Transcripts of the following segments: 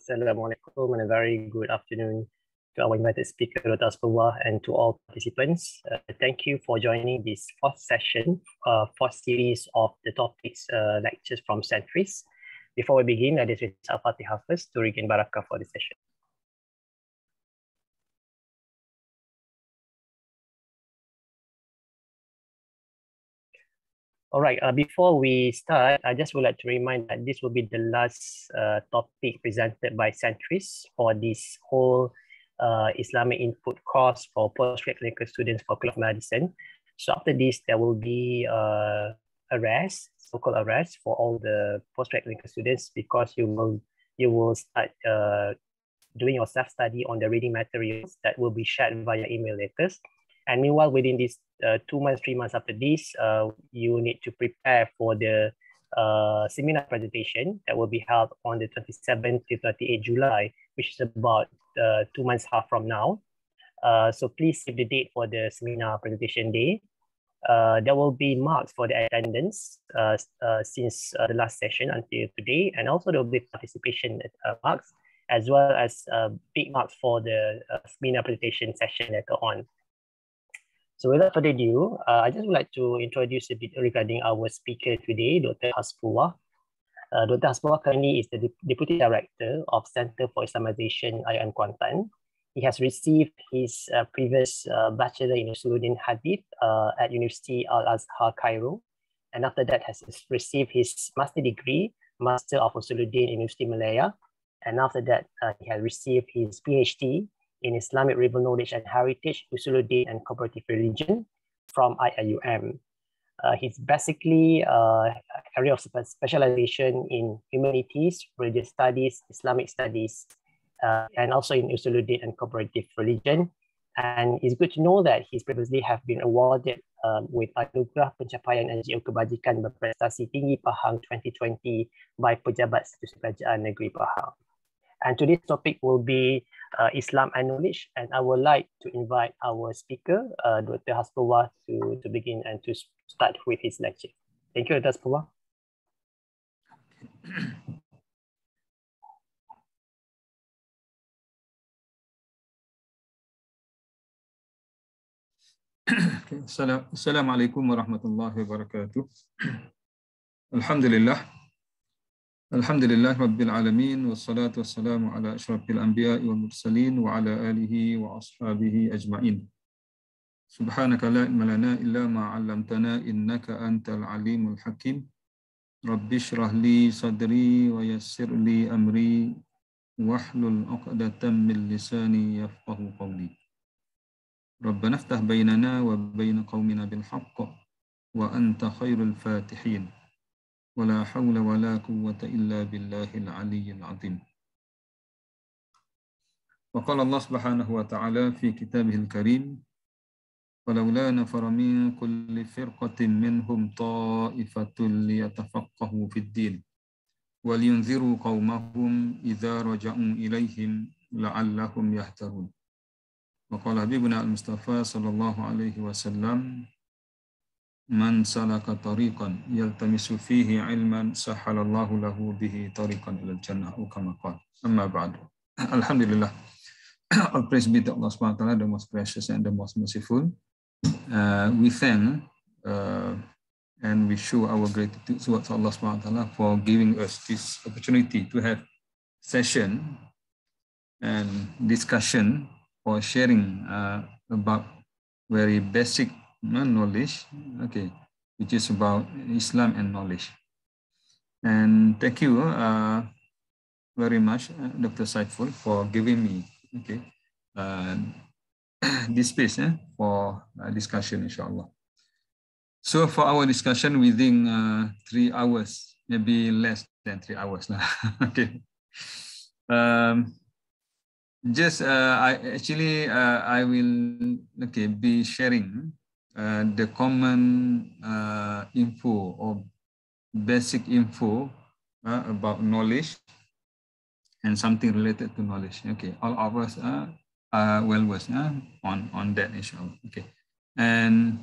Assalamu alaikum and a very good afternoon to our invited speaker, Rotasbullah, and to all participants. Uh, thank you for joining this fourth session, uh, fourth series of the topics uh, lectures from Centuries. Before we begin, let us read Al-Fatiha first to regain barakah for the session. All right, uh, before we start, I just would like to remind that this will be the last uh, topic presented by Centris for this whole uh, Islamic input course for postgraduate clinical students for Faculty Medicine. So after this, there will be uh, a rest, so-called a rest for all the postgraduate clinical students because you will, you will start uh, doing your self-study on the reading materials that will be shared via email letters. And meanwhile, within this uh, two months, three months after this, uh, you need to prepare for the uh, seminar presentation that will be held on the 27th to 38th July, which is about two months half from now. so please save the date for the seminar presentation day. Uh, there will be marks for the attendance uh, uh, since the last session until today, and also there will be participation marks as well as big marks for the seminar presentation session later on. So without further ado, uh, I just would like to introduce a bit regarding our speaker today, Dr. Hasbullah. Uh, Dr. Hasbullah currently is the De Deputy Director of Center for Islamization IAN Kuantan. He has received his uh, previous uh, Bachelor in Usuluddin Hadith uh, at University Al-Azhar, Cairo. And after that has received his Master degree, Master of Usuluddin University Malaya. And after that, uh, he has received his PhD in Islamic Rebel Knowledge and Heritage, Usuluddin and Cooperative Religion from IIUM. Uh, he's basically uh, area of specialization in humanities, religious studies, Islamic studies, uh, and also in Usuluddin and cooperative religion. And it's good to know that he's previously have been awarded um, with Anugerah Pencapaian NGO Kebajikan Berprestasi Tinggi Pahang 2020 by Pejabat Sekutu Kerajaan Negeri Pahang. And today's topic will be uh, Islam and Knowledge. And I would like to invite our speaker, uh, Dr. Hasbullah, to, to begin and to start with his lecture. Thank you, Dr. Hasbullah. okay. Assalamu alaikum wa rahmatullahi wa barakatuh. Alhamdulillah. الحمد لله رب العالمين والصلاة والسلام على أشرف الأنبياء والمرسلين وعلى آله وأصحابه أجمعين سبحانك لا علم لنا إلا ما علمتنا إنك أنت العليم الحكيم رب اشرح لي صدري ويسر لي أمري واحلل عقدة من لساني يفقه قولي ربنا افتح بيننا وبين قومنا بالحق وأنت خير الفاتحين ولا حول ولا قوة إلا بالله العلي العظيم وقال الله سبحانه وتعالى في كتابه الكريم ولولا نفر من كل فرقة منهم طائفة ليتفقهوا في الدين ولينذروا قومهم إذا رجعوا إليهم لعلهم يهتدون وقال حبيبنا المصطفى صلى الله عليه وسلم man salaka tariqan yaltamisu fihi ilman sahalallahu lahu bihi tariqan ila jannah wa kama qala amma ba'd alhamdulillah all praise be to Allah subhanahu wa ta'ala the most precious and the most merciful uh, we thank uh, and we show our gratitude towards Allah subhanahu wa ta'ala for giving us this opportunity to have session and discussion for sharing uh, about very basic knowledge, okay, which is about Islam and knowledge. And thank you uh, very much, uh, Dr. Saiful, for giving me okay uh, this space eh, for uh, discussion, inshallah. So for our discussion within uh, three hours, maybe less than three hours now. okay. Um, just I actually I will okay be sharing uh, the common uh, info or basic info uh, about knowledge and something related to knowledge. Okay, all of us are, uh, are well versed uh, on, on that issue. Okay, and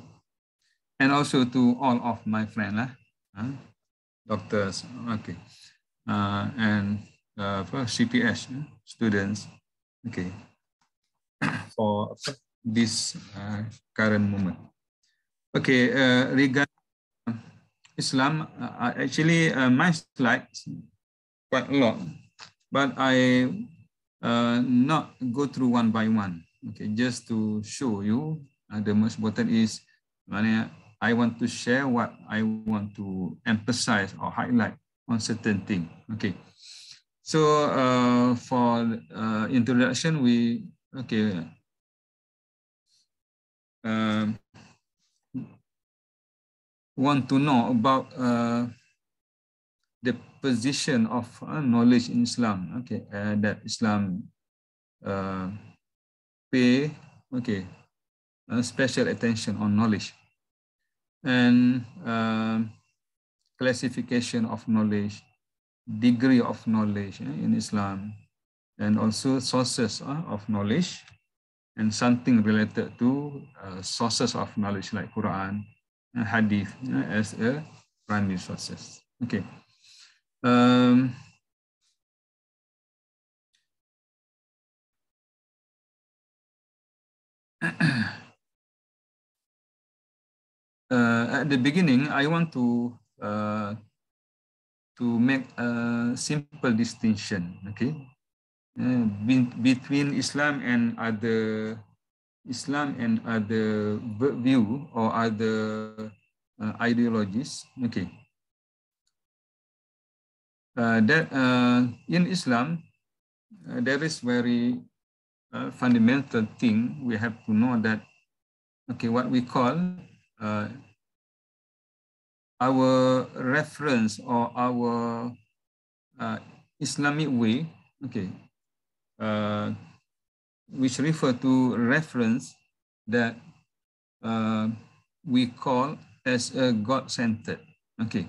and also to all of my friends, uh, doctors, okay, and for CPS students, okay, for this current moment. Okay, uh, regarding uh, Islam, uh, actually uh, my slides quite long, but I uh, not go through one by one. Okay, just to show you, uh, the most important is I want to share what I want to emphasize or highlight on certain thing. Okay, so uh, for uh, introduction, we okay. Um, want to know about uh, the position of uh, knowledge in Islam, okay, uh, that Islam uh, pay, okay, uh, special attention on knowledge and uh, classification of knowledge, degree of knowledge eh, in Islam, and also sources uh, of knowledge and something related to uh, sources of knowledge like Quran, hadith as a primary sources. Okay. Um, uh, at the beginning, I want to uh, to make a simple distinction, okay, uh, between Islam and other Islam and other view or other uh, ideologies. Okay. Uh, that uh, in Islam, uh, there is very uh, fundamental thing we have to know that okay, what we call uh, our reference or our uh, Islamic way, okay, which refer to reference that uh, we call as a God-centered. Okay,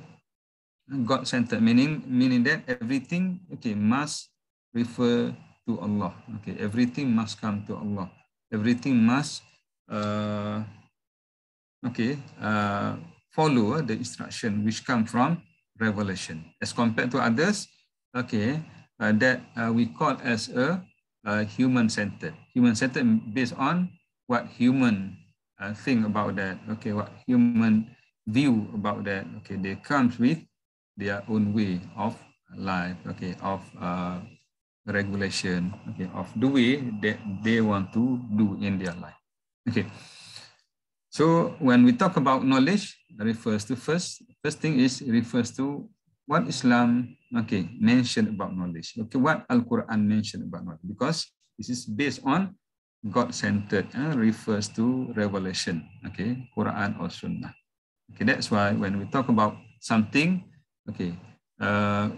God-centered meaning meaning that everything okay must refer to Allah. Okay, everything must come to Allah. Everything must uh, okay uh, follow the instruction which come from revelation as compared to others. Okay, uh, that uh, we call as a uh, human-centered. Human-centered based on what human uh, think about that. Okay, what human view about that. Okay, they comes with their own way of life. Okay, of uh, regulation. Okay, of the way that they want to do in their life. Okay. So when we talk about knowledge, refers to first, first thing is refers to what Islam okay mentioned about knowledge. Okay, what Al Quran mentioned about knowledge because this is based on God-centered and uh, refers to revelation. Okay, Quran or Sunnah. Okay, that's why when we talk about something, okay, uh,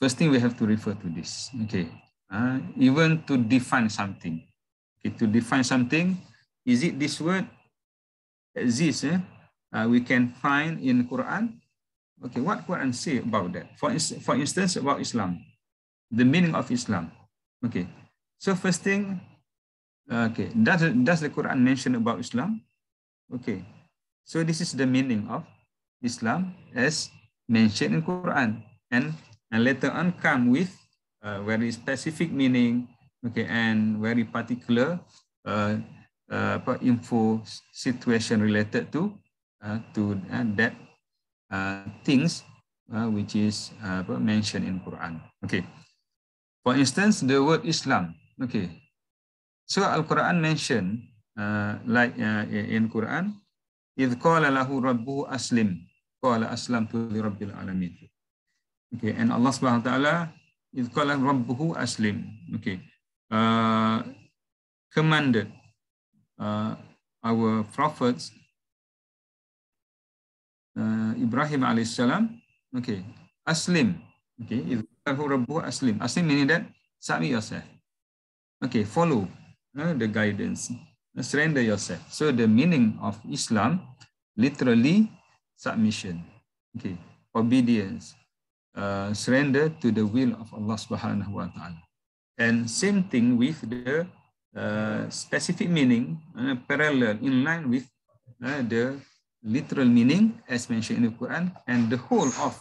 first thing we have to refer to this. Okay, uh, even to define something. Okay, to define something, is it this word exists? Eh? Uh, we can find in Quran Okay, what Quran say about that? For, for instance, about Islam, the meaning of Islam. Okay, so first thing, okay, does, does the Quran mention about Islam? Okay, so this is the meaning of Islam as mentioned in Quran. And, and later on come with uh, very specific meaning, okay, and very particular uh, uh, info situation related to uh, to uh, that uh, things uh, which is uh, mentioned in Quran. Okay. For instance, the word Islam. Okay. So Al Quran mentioned uh, like uh, in Quran, "Idh qala lahu Rabbu aslim, qala aslam tu li Rabbil alamin." Okay. And Allah Subhanahu Taala, "Idh qala Rabbu aslim." Okay. Uh, commanded uh, our prophets Eh, Ibrahim alaihissalam okey aslim okey izkarhu rabbuh aslim aslim ini that submit yourself okey follow uh, the guidance eh, surrender yourself so the meaning of islam literally submission okey obedience uh, surrender to the will of Allah Subhanahu wa taala and same thing with the uh, specific meaning uh, parallel in line with uh, the literal meaning as mentioned in the Quran and the whole of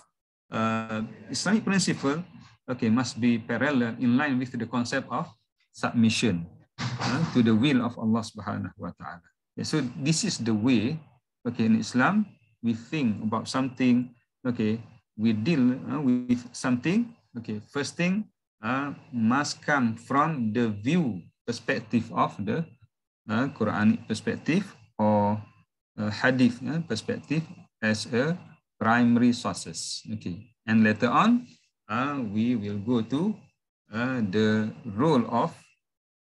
uh, Islamic principle okay must be parallel in line with the concept of submission uh, to the will of Allah subhanahu wa ta'ala. Yeah, so this is the way okay in Islam we think about something okay we deal uh, with something okay first thing uh, must come from the view perspective of the uh, Quranic perspective or uh, hadith uh, perspective as a primary sources. Okay, and later on, uh, we will go to uh, the role of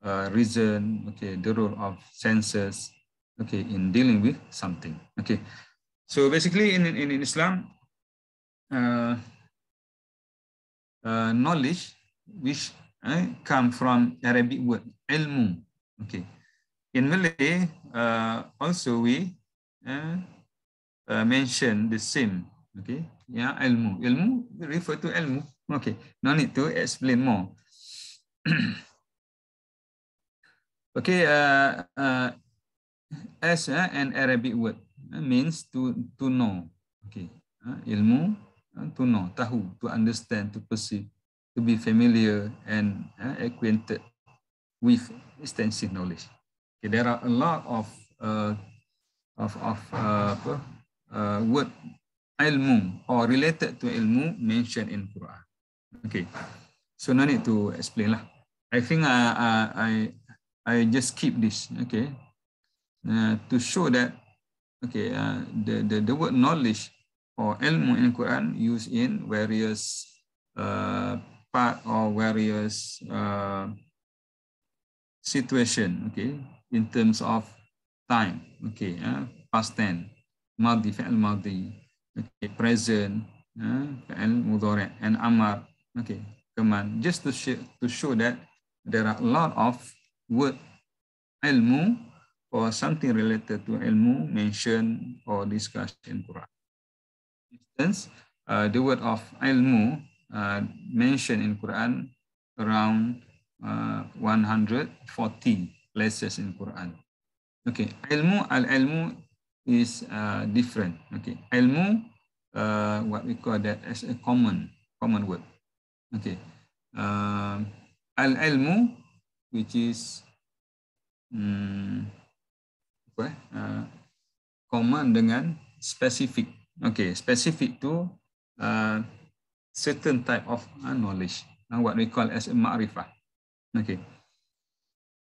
uh, reason. Okay, the role of senses. Okay, in dealing with something. Okay, so basically in in, in Islam, uh, uh, knowledge which uh, come from Arabic word ilmu. Okay, in Malay uh, also we eh, uh, mention the same. Okay, ya ilmu, ilmu refer to ilmu. Okay, no need to explain more. okay, uh, uh, as uh, eh, an Arabic word uh, means to to know. Okay, uh, ilmu uh, to know, tahu, to understand, to perceive, to be familiar and uh, acquainted with extensive knowledge. Okay, there are a lot of uh, of, of uh, uh, word ilmu or related to ilmu mentioned in Quran. Okay, so no need to explain lah. I think I uh, uh, I I just keep this okay uh, to show that okay uh, the, the the word knowledge or ilmu in Quran used in various uh, part or various uh, situation okay in terms of time okay uh, past tense madhi fi'il madhi okay present ha, fi'il uh, mudhari and amar okay command just to show, to show that there are a lot of word ilmu or something related to ilmu mention or discussion in quran instance uh, the word of ilmu uh, mentioned in quran around uh, 140 places in quran Okay, ilmu al-ilmu is uh, different. Okay, ilmu uh, what we call that as a common common word. Okay, uh, al-ilmu which is um, apa? Uh, common dengan specific. Okay, specific to uh, certain type of uh, knowledge. Uh, what we call as a ma'rifah. Okay,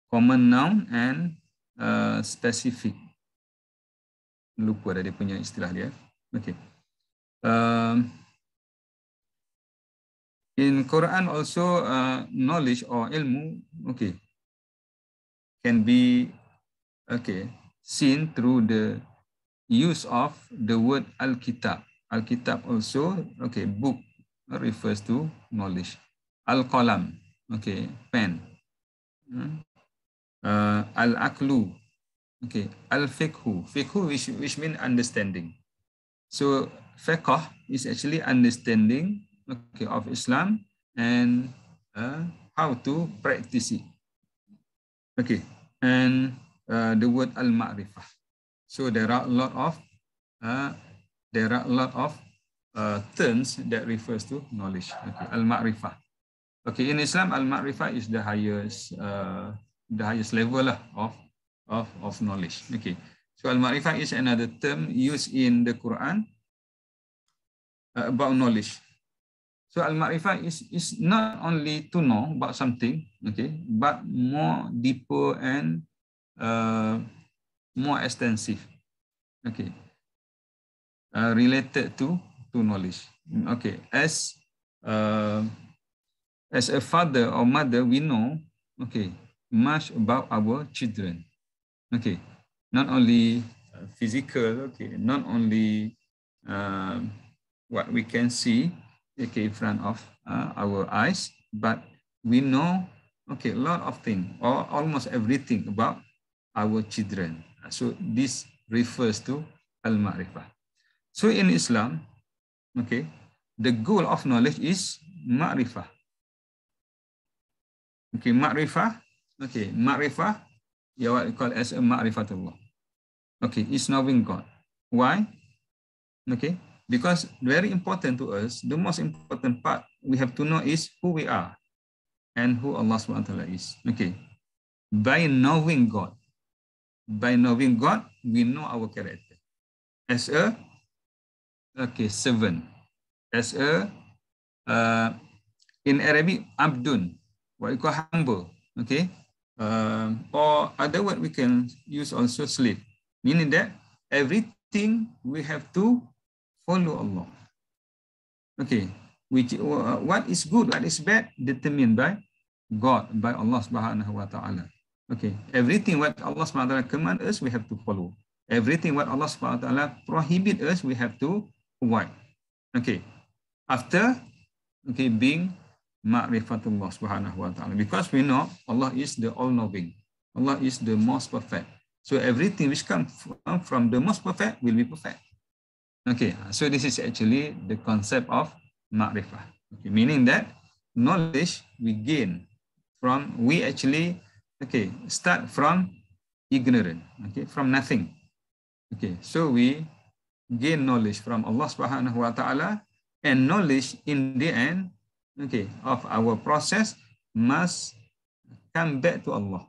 common noun and Uh, specific lupa ada dia punya istilah dia Okay, uh, um, in quran also uh, knowledge or ilmu okay, can be okay seen through the use of the word alkitab alkitab also okay book refers to knowledge alqalam okay pen hmm? uh, al-aklu. Okay, al fikhu, fikhu which, which mean understanding. So fiqh is actually understanding okay, of Islam and uh, how to practice it. Okay, and uh, the word al-ma'rifah. So there are a lot of uh, there are a lot of uh, terms that refers to knowledge. Okay, al-ma'rifah. Okay, in Islam, al-ma'rifah is the highest uh, the highest level lah of of of knowledge. Okay. So al-ma'rifah is another term used in the Quran uh, about knowledge. So al-ma'rifah is is not only to know about something, okay, but more deeper and uh, more extensive, okay, uh, related to to knowledge. Okay, as uh, as a father or mother, we know, okay, much about our children. Okay, not only uh, physical, okay, not only um, what we can see, okay, in front of uh, our eyes, but we know, okay, a lot of things, or almost everything about our children. So this refers to al-ma'rifah. So in Islam, okay, the goal of knowledge is ma'rifah. Okay, ma'rifah Okay, ma'rifah, you what called as a ma'rifatullah. Okay, it's knowing God. Why? Okay, because very important to us, the most important part we have to know is who we are and who Allah subhanahu wa ta'ala is. Okay, by knowing God, by knowing God, we know our character as a okay servant, as a uh, in Arabic abdun, what you call humble. Okay, um, or other word we can use also sleep, meaning that everything we have to follow Allah. Okay, which uh, what is good, what is bad, determined by God, by Allah Subhanahu Wa Taala. Okay, everything what Allah Subhanahu Wa Taala command us, we have to follow. Everything what Allah Subhanahu Wa Taala prohibit us, we have to avoid. Okay, after okay being ma'rifatullah subhanahu wa ta'ala. Because we know Allah is the all-knowing. Allah is the most perfect. So everything which comes from the most perfect will be perfect. Okay, so this is actually the concept of ma'rifah. Okay, meaning that knowledge we gain from, we actually, okay, start from ignorant, okay, from nothing. Okay, so we gain knowledge from Allah subhanahu wa ta'ala and knowledge in the end okay, of our process must come back to Allah.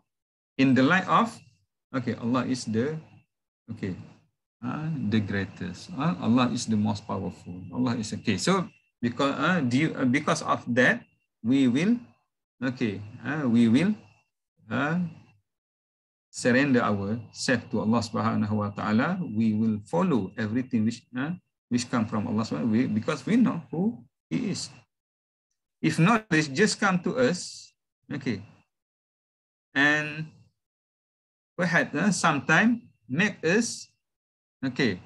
In the light of, okay, Allah is the, okay, uh, the greatest. Uh, Allah is the most powerful. Allah is okay. So because uh, you, uh, because of that, we will, okay, uh, we will uh, surrender our self to Allah Subhanahu Wa Taala. We will follow everything which uh, which come from Allah Subhanahu Wa Taala because we know who He is. If not, just just come to us. Okay. And perhaps uh, sometime make us, okay,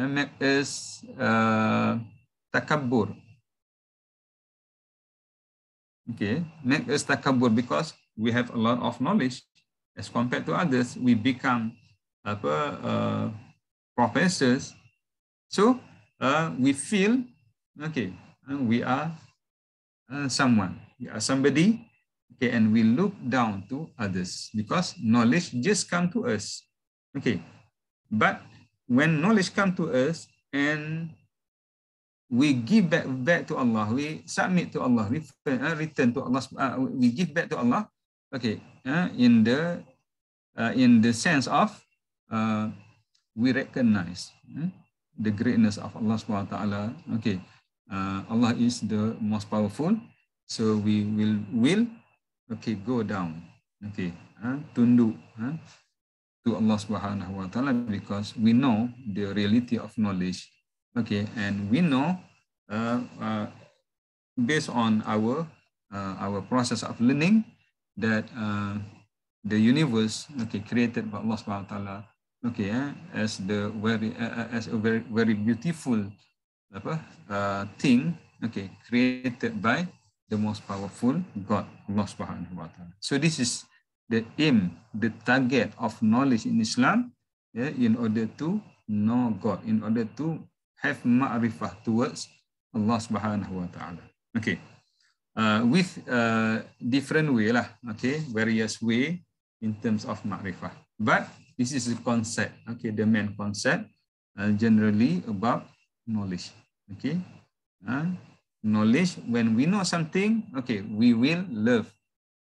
uh, make us uh, takabur. Okay, make us takabur because we have a lot of knowledge as compared to others. We become upper uh, professors. So uh, we feel, okay, uh, we are uh, someone, someone, somebody, okay, and we look down to others because knowledge just come to us, okay. But when knowledge come to us and we give back, back to Allah, we submit to Allah, we return, uh, return to Allah, uh, we give back to Allah, okay, uh, in the uh, in the sense of uh, we recognize hmm, the greatness of Allah subhanahu wa ta'ala, okay, uh, Allah is the most powerful. So we will will okay go down okay uh, tunduk uh, to Allah Subhanahu wa taala because we know the reality of knowledge okay and we know uh, uh, based on our uh, our process of learning that uh, the universe okay created by Allah Subhanahu wa taala okay uh, as the very uh, as a very very beautiful apa uh, thing okay created by the most powerful God Allah Subhanahu wa taala. So this is the aim, the target of knowledge in Islam, yeah, in order to know God, in order to have ma'rifah towards Allah Subhanahu wa taala. Okay. Uh, with uh, different way lah, okay, various way in terms of ma'rifah. But this is the concept, okay, the main concept uh, generally about knowledge. Okay. and ah, knowledge, when we know something, okay, we will love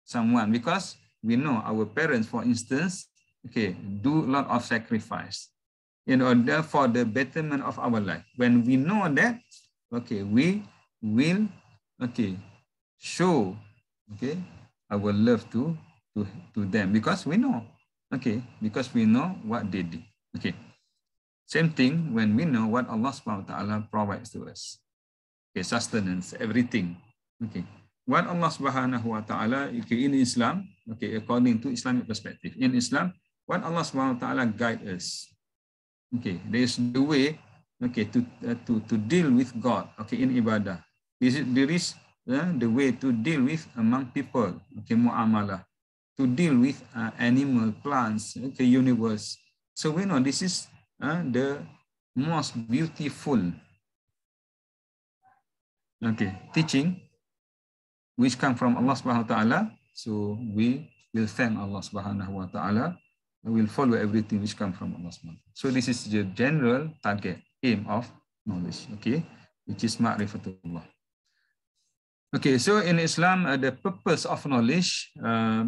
someone because we know our parents, for instance, okay, do a lot of sacrifice in order for the betterment of our life. When we know that, okay, we will, okay, show, okay, our love to, to, to them because we know, okay, because we know what they did. Okay, same thing when we know what Allah subhanahu wa ta'ala provides to us. Okay, sustenance, everything. Okay. What Allah subhanahu wa ta'ala okay, in Islam, okay, according to Islamic perspective, in Islam, what Allah subhanahu wa ta'ala guide us. Okay, there is the way okay, to, uh, to, to deal with God okay, in ibadah. This is, there is uh, the way to deal with among people, okay, mu'amalah, to deal with uh, animal, plants, okay, universe. So we know this is uh, the most beautiful okay, teaching which come from Allah subhanahu wa ta'ala. So we will thank Allah subhanahu wa ta'ala. We will follow everything which come from Allah subhanahu wa ta'ala. So this is the general target, aim of knowledge, okay, which is ma'rifatullah. Okay, so in Islam, uh, the purpose of knowledge, uh,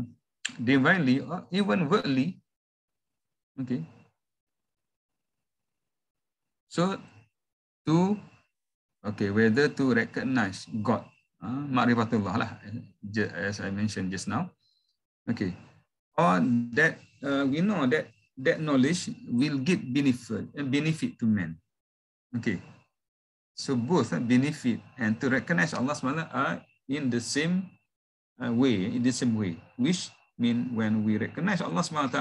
divinely or even worldly, okay, So to okay whether to recognize God, uh, makrifatullah lah, as I mentioned just now. Okay, or that uh, we know that that knowledge will get benefit and uh, benefit to men. Okay, so both uh, benefit and to recognize Allah SWT are in the same uh, way, in the same way, which mean when we recognize Allah SWT,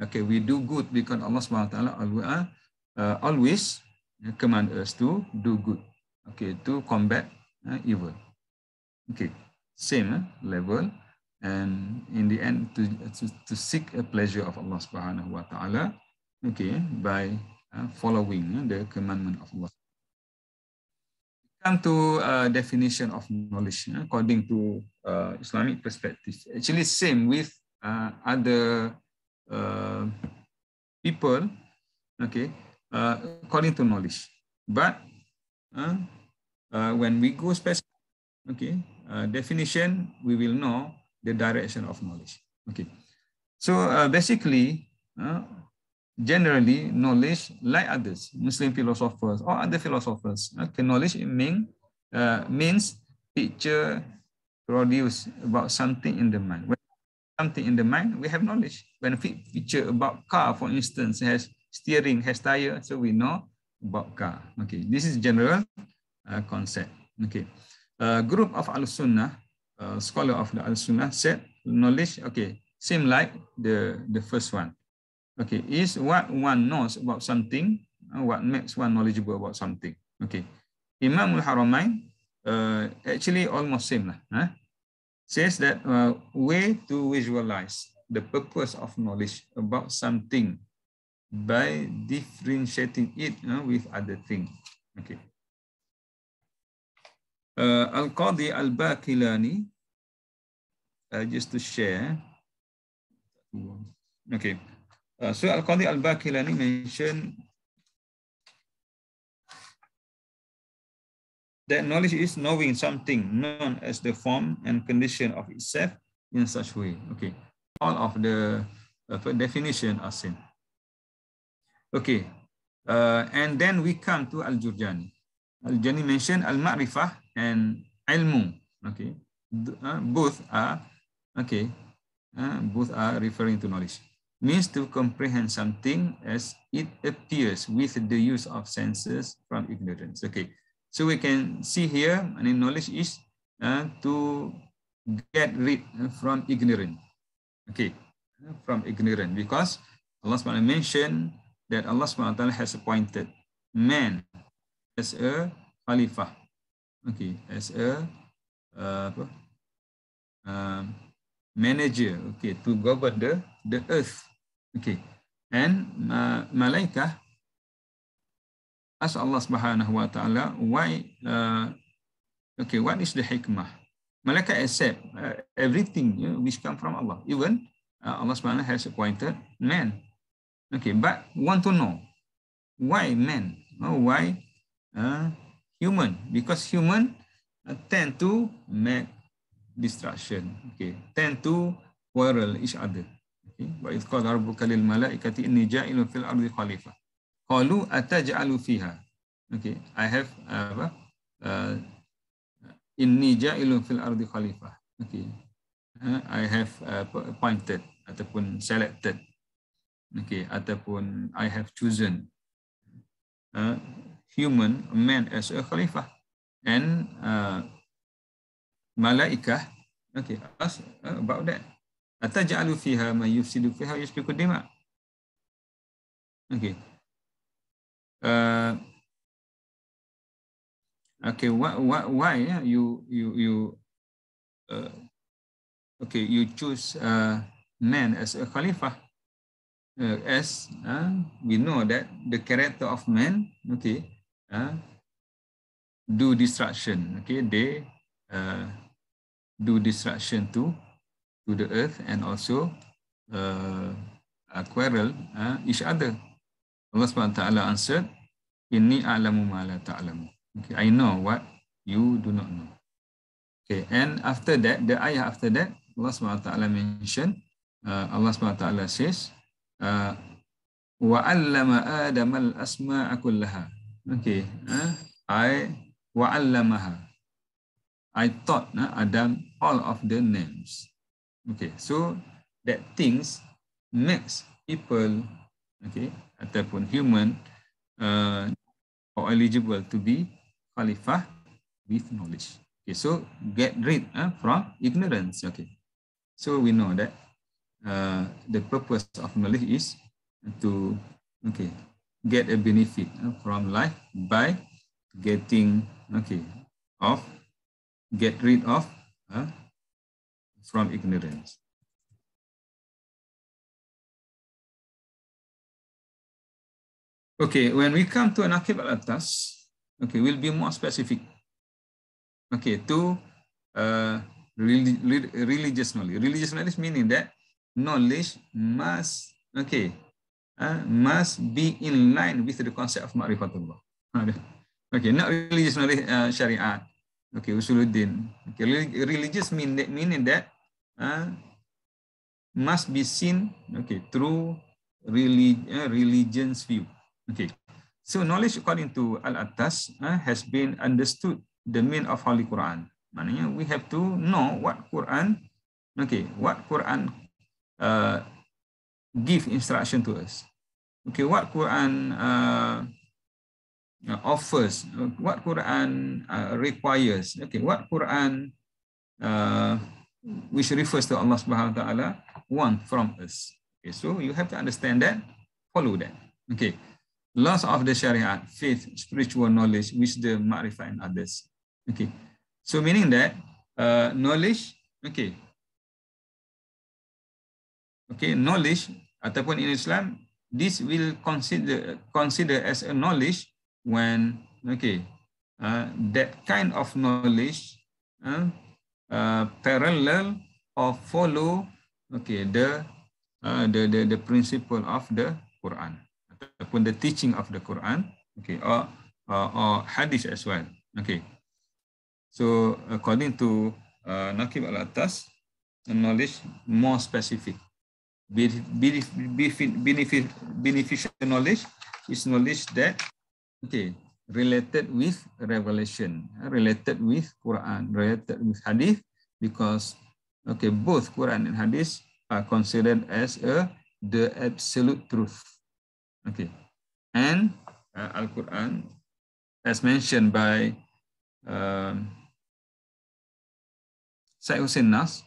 okay, we do good because Allah SWT always are uh, uh, always uh, command us to do good. Okay, to combat uh, evil. Okay, same uh, level, and in the end to, to to seek a pleasure of Allah Subhanahu Wa Taala. Okay, by uh, following uh, the commandment of Allah. Come to uh, definition of knowledge uh, according to uh, Islamic perspective. Actually, same with uh, other uh, people. Okay, Uh, according to knowledge. But uh, uh, when we go specific, okay, definition, we will know the direction of knowledge. Okay, so basically, generally, knowledge, like others, Muslim philosophers or other philosophers, okay, knowledge mean, uh, means picture produce about something in the mind. When something in the mind, we have knowledge. When a picture about car, for instance, has steering has tire so we know about car okay this is general uh, concept okay uh, group of al sunnah uh, scholar of the al sunnah said knowledge okay same like the the first one okay is what one knows about something uh, what makes one knowledgeable about something okay imam al haramain uh, actually almost same lah huh? says that uh, way to visualize the purpose of knowledge about something by differentiating it with other things. Okay. Uh, Al-Qadi Al-Baqilani, uh, just to share. Okay. Uh, so Al-Qadi Al-Baqilani mentioned that knowledge is knowing something known as the form and condition of itself in such way. Okay. All of the uh, definition are same. Okay, uh, and then we come to Al-Jurjani. Al-Jurjani mentioned Al-Ma'rifah and Ilmu. Okay, uh, both are, okay, uh, both are referring to knowledge. Means to comprehend something as it appears with the use of senses from ignorance. Okay, so we can see here, I mean, knowledge is uh, to get rid from ignorance. Okay, from ignorance because Allah subhanahu mentioned that Allah SWT has appointed man as a khalifah. Okay, as a uh, apa? Uh, manager okay to govern the the earth okay and ma uh, malaika as Allah Subhanahu wa taala why uh, okay what is the hikmah malaika accept uh, everything you know, which come from Allah even uh, Allah Subhanahu has appointed man Okay, but want to know why men? Oh, why uh, human? Because human uh, tend to make destruction. Okay, tend to quarrel each other. Okay, but it's called Arabu Kalil Malaikati Inni Ja'ilu Fil Ardi Khalifa. Kalu Qalu Ataja'alu Fiha. Okay, I have apa? Uh, uh, Inni Ja'ilu Fil Ardi Khalifa. Okay, uh, I have uh, appointed ataupun selected okay ataupun i have chosen a human a man as a khalifah and uh, malaikah okay ask uh, about that ataj'alu fiha may yufsidu fiha yusbiqu dima okay uh, okay why, why, why yeah, you you you uh, okay you choose uh, man as a khalifah uh, as uh, we know that the character of man, okay, uh, do destruction, okay, they uh, do destruction to to the earth and also uh, quarrel uh, each other. Allah Subhanahu Taala answered, "Ini alamu mala ta'lamu." Okay, I know what you do not know. Okay, and after that, the ayah after that, Allah Subhanahu Taala mention, uh, Allah Subhanahu Taala says, uh, Ah, wa 'allama Adam al-asma'a kullaha. Okey. Uh, I wa 'allamaha. I taught ah, na Adam all of the names. Okey. So that things makes people okey ataupun human uh, are eligible to be khalifah with knowledge. Okay, so get rid uh, from ignorance. Okay, so we know that Uh, the purpose of knowledge is to okay get a benefit uh, from life by getting okay off get rid of uh, from ignorance okay when we come to an atas okay we'll be more specific okay to uh, religious knowledge religious knowledge meaning that knowledge must okay uh, must be in line with the concept of ma'rifatullah. Ah, okay, not religious uh, syariat. Okay, usuluddin. Okay, religious mean that, meaning that uh, must be seen okay through religion uh, religion's view. Okay. So knowledge according to Al-Attas uh, has been understood the mean of Holy Quran. Maknanya we have to know what Quran okay, what Quran uh, give instruction to us. Okay, what Quran uh, uh, offers, what Quran uh, requires, okay, what Quran uh, which refers to Allah subhanahu wa ta'ala want from us. Okay, so you have to understand that, follow that. Okay, laws of the Sharia, faith, spiritual knowledge, wisdom, ma'rifah, and others. Okay, so meaning that uh, knowledge, okay, okay knowledge ataupun in islam this will consider consider as a knowledge when okay uh, that kind of knowledge uh, uh, parallel or follow okay the uh, the the the principle of the quran ataupun the teaching of the quran okay or uh, or hadis as well okay so according to uh, nakib al-attas knowledge more specific beneficial knowledge is knowledge that okay related with revelation, related with Quran, related with Hadith, because okay both Quran and Hadith are considered as a the absolute truth. Okay, and uh, Al Quran, as mentioned by um, Hussein Nas,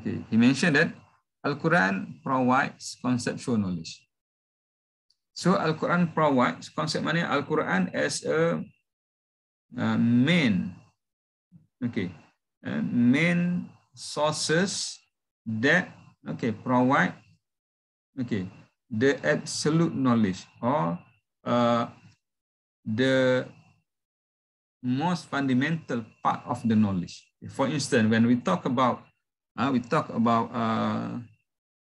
okay, he mentioned that Al-Quran provides conceptual knowledge. So Al-Quran provides concept mana? Al-Quran as a uh, main, okay, uh, main sources that okay provide okay the absolute knowledge or uh, the most fundamental part of the knowledge. For instance, when we talk about uh, we talk about uh,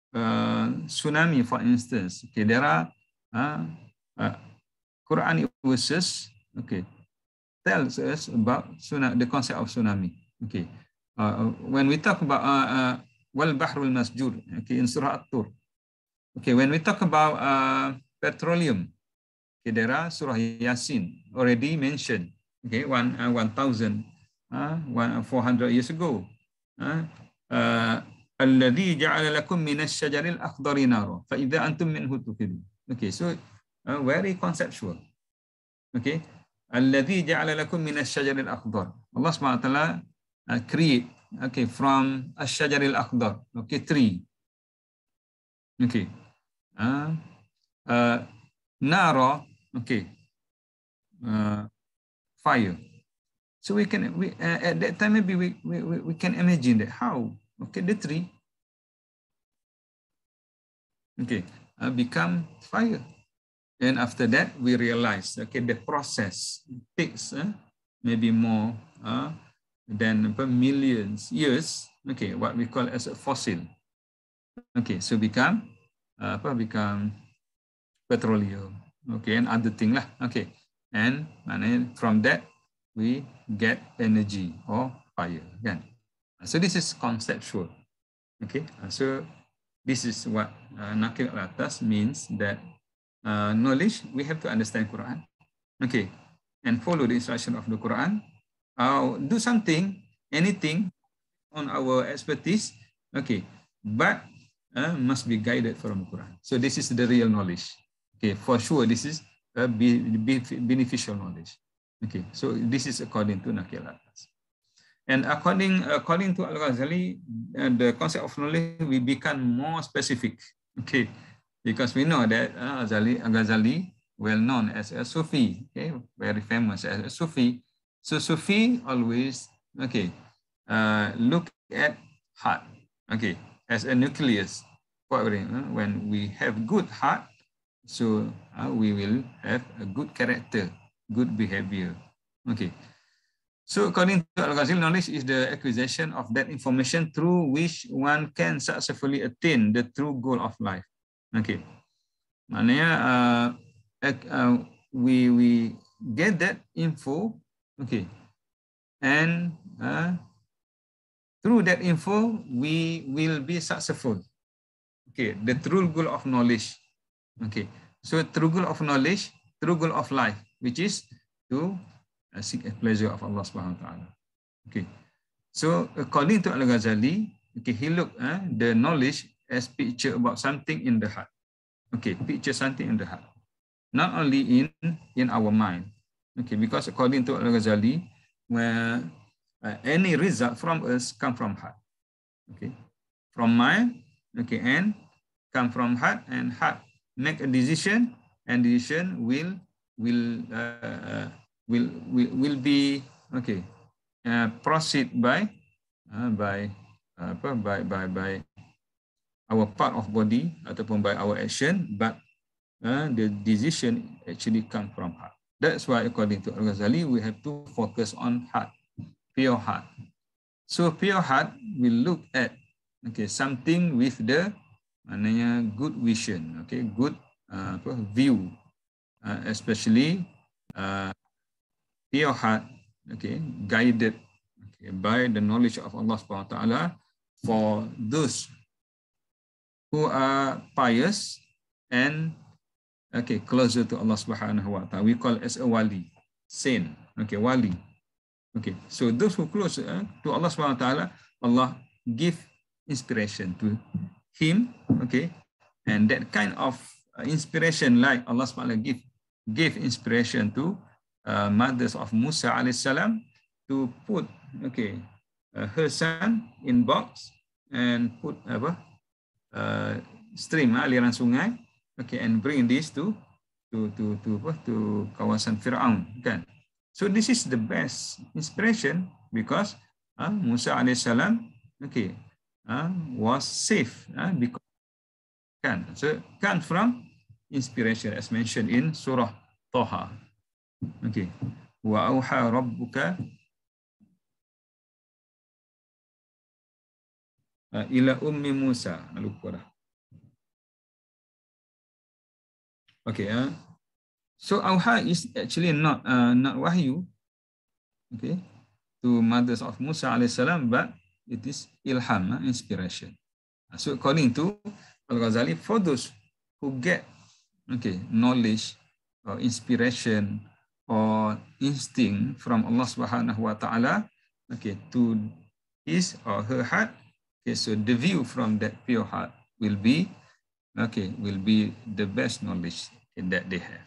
Uh, tsunami, for instance, okay, there are uh, uh, Quran verses, okay, tells us about tsunami, the concept of tsunami. Okay, when we talk about wal bahrul masjur, okay, in Surah At-Tur. Okay, when we talk about petroleum, okay, there are Surah Yasin already mentioned. Okay, one uh, one thousand, uh, one, 400 years ago. Uh, uh, الذي جعل لكم من الشجر الأخضر نارا فإذا أنتم منه توقدون okay so uh, very conceptual okay الذي جعل لكم من الشجر الأخضر الله سبحانه وتعالى uh, create okay from الشجر الأخضر okay tree okay uh, uh, nara okay uh, fire so we can we uh, at that time maybe we, we we can imagine that how Okay, the three. Okay, uh, become fire. And after that, we realize, okay, the process takes uh, maybe more uh, than millions years. Okay, what we call as a fossil. Okay, so become uh, become petroleum. Okay, and other thing lah. Okay, and, and from that we get energy or fire. again. So this is conceptual. Okay, uh, so this is what uh, Nakil Atas means that uh, knowledge, we have to understand Quran. Okay, and follow the instruction of the Quran. Uh, do something, anything on our expertise. Okay, but uh, must be guided from Quran. So this is the real knowledge. Okay, for sure, this is a be, be beneficial knowledge. Okay, so this is according to Nakil Atas. And according, according to Al-Ghazali, uh, the concept of knowledge will become more specific. Okay, because we know that Al-Ghazali, Al-Ghazali well known as a Sufi, okay, very famous as a Sufi. So Sufi always, okay, uh, look at heart, okay, as a nucleus. Uh, when we have good heart, so uh, we will have a good character, good behavior. Okay, so according to Al-Ghazali, knowledge is the acquisition of that information through which one can successfully attain the true goal of life. Okay. Maknanya, uh, uh, we, we get that info, okay, and uh, through that info, we will be successful. Okay, the true goal of knowledge. Okay, so true goal of knowledge, true goal of life, which is to uh, seek a pleasure of Allah Subhanahu wa Taala. Okay, so according to Al Ghazali, okay, he looked uh, the knowledge as picture about something in the heart. Okay, picture something in the heart, not only in in our mind. Okay, because according to Al Ghazali, where uh, any result from us come from heart. Okay, from mind. Okay, and come from heart and heart make a decision and decision will will uh, will will, will be okay uh, proceed by uh, by by by by our part of body ataupun by our action but uh, the decision actually come from heart that's why according to al-ghazali we have to focus on heart pure heart so pure heart we look at okay something with the maknanya good vision okay good uh, view uh, especially uh, your heart, okay, guided okay, by the knowledge of Allah subhanahu wa ta'ala for those who are pious and okay, closer to Allah subhanahu wa ta'ala. We call as a wali, saint, okay, wali. Okay, so those who close uh, to Allah subhanahu wa ta'ala, Allah give inspiration to him, okay, and that kind of uh, inspiration like Allah subhanahu wa ta'ala give, give inspiration to Uh, mothers of Musa alaihissalam to put okay uh, her son in box and put apa uh, stream aliran sungai okay and bring this to to to to apa to kawasan Firaun kan so this is the best inspiration because uh, Musa alaihissalam okay uh, was safe uh, because kan so come from inspiration as mentioned in surah Toha. Okay. وأوحى ربك إلى أم موسى القرى. Okay. Uh, so Auha is actually not uh, not wahyu, okay, to mothers of Musa alaihissalam, but it is ilham, uh, inspiration. Uh, so according to Al-Ghazali, for those who get okay knowledge or inspiration or instinct from Allah Subhanahu Wa Taala, okay, to his or her heart. Okay, so the view from that pure heart will be, okay, will be the best knowledge that they have.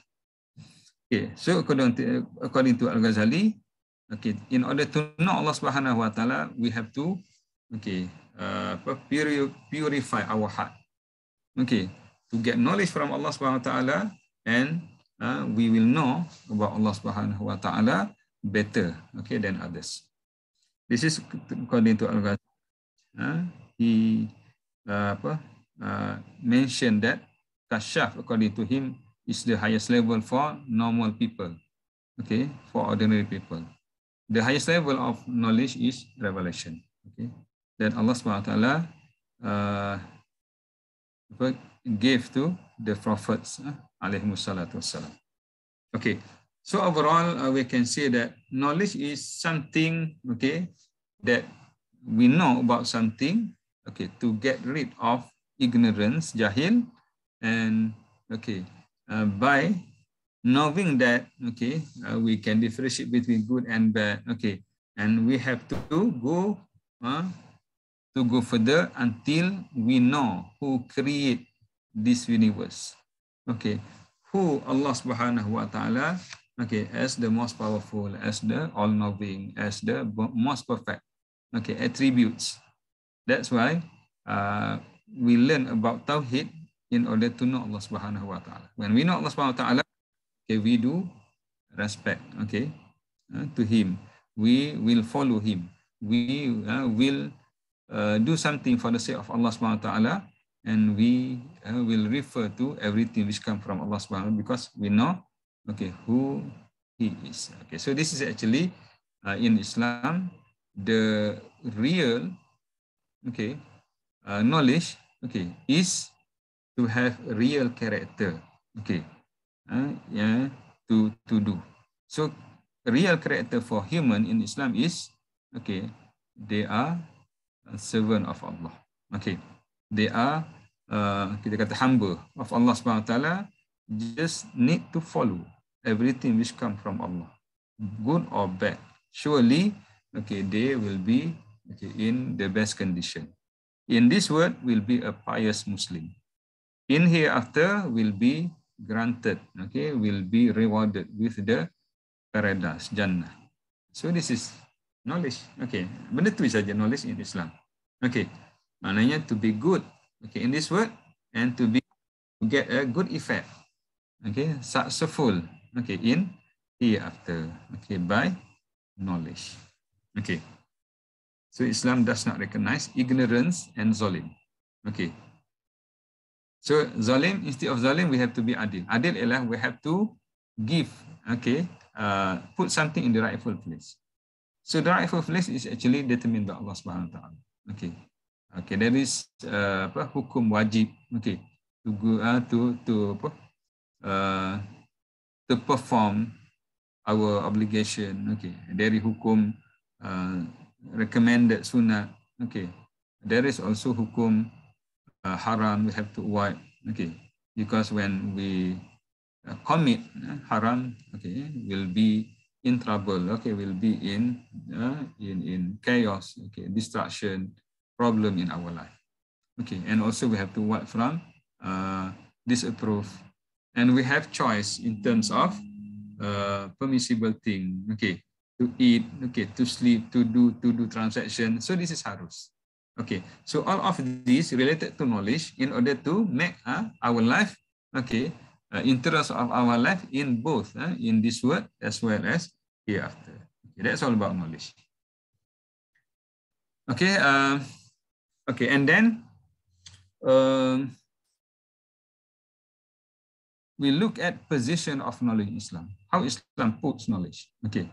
Okay, so according to, according to Al-Ghazali, okay, in order to know Allah Subhanahu Wa Taala, we have to, okay, uh, purify our heart. Okay, to get knowledge from Allah Subhanahu Wa Taala and uh, we will know about Allah Subhanahu Wa Taala better, okay, than others. This is according to Al Ghazali. Uh, ah, he uh, apa, uh, mentioned that kashaf, according to him, is the highest level for normal people, okay, for ordinary people. The highest level of knowledge is revelation, okay, that Allah Subhanahu Wa Taala uh, gave to the prophets eh, alaihi salatu wasalam. Okay, so overall uh, we can say that knowledge is something okay that we know about something okay to get rid of ignorance jahil and okay uh, by knowing that okay uh, we can differentiate between good and bad okay and we have to go uh, to go further until we know who create this universe. Okay, who Allah subhanahu wa ta'ala, okay, as the most powerful, as the all-knowing, as the most perfect, okay, attributes. That's why uh, we learn about Tawheed in order to know Allah subhanahu wa ta'ala. When we know Allah subhanahu wa ta'ala, okay, we do respect, okay, uh, to Him. We will follow Him. We uh, will uh, do something for the sake of Allah subhanahu wa ta'ala and we uh, will refer to everything which comes from Allah subhanahu because we know okay who he is okay so this is actually uh, in Islam the real okay uh, knowledge okay is to have real character okay uh, yeah to to do so real character for human in Islam is okay they are a servant of Allah okay they are uh, kita kata hamba of Allah Subhanahu taala just need to follow everything which come from Allah good or bad surely okay they will be okay in the best condition in this world will be a pious muslim in hereafter will be granted okay will be rewarded with the paradise jannah so this is knowledge okay benda tu saja knowledge in islam okay Maknanya to be good. Okay, in this word, and to be to get a good effect. Okay, successful. Okay, in hereafter. Okay, by knowledge. Okay. So Islam does not recognize ignorance and zalim. Okay. So zalim, instead of zalim, we have to be adil. Adil ialah we have to give, okay, uh, put something in the rightful place. So the rightful place is actually determined by Allah subhanahu wa ta'ala. Okay. Okay, there is uh, apa hukum wajib. Okay, to go uh, to to apa uh, to perform our obligation. Okay, dari hukum uh, recommended sunnah. Okay, there is also hukum uh, haram we have to avoid. Okay, because when we uh, commit uh, haram, okay, will be in trouble. Okay, will be in uh, in in chaos. Okay, destruction. problem in our life. Okay, and also we have to what from uh, disapprove. And we have choice in terms of uh, permissible thing. Okay, to eat, okay, to sleep, to do, to do transaction. So this is harus. Okay, so all of these related to knowledge in order to make uh, our life, okay, uh, interest of our life in both, uh, in this world as well as hereafter. Okay, that's all about knowledge. Okay, uh, Okay, and then um, we look at position of knowledge in Islam. How Islam puts knowledge. Okay.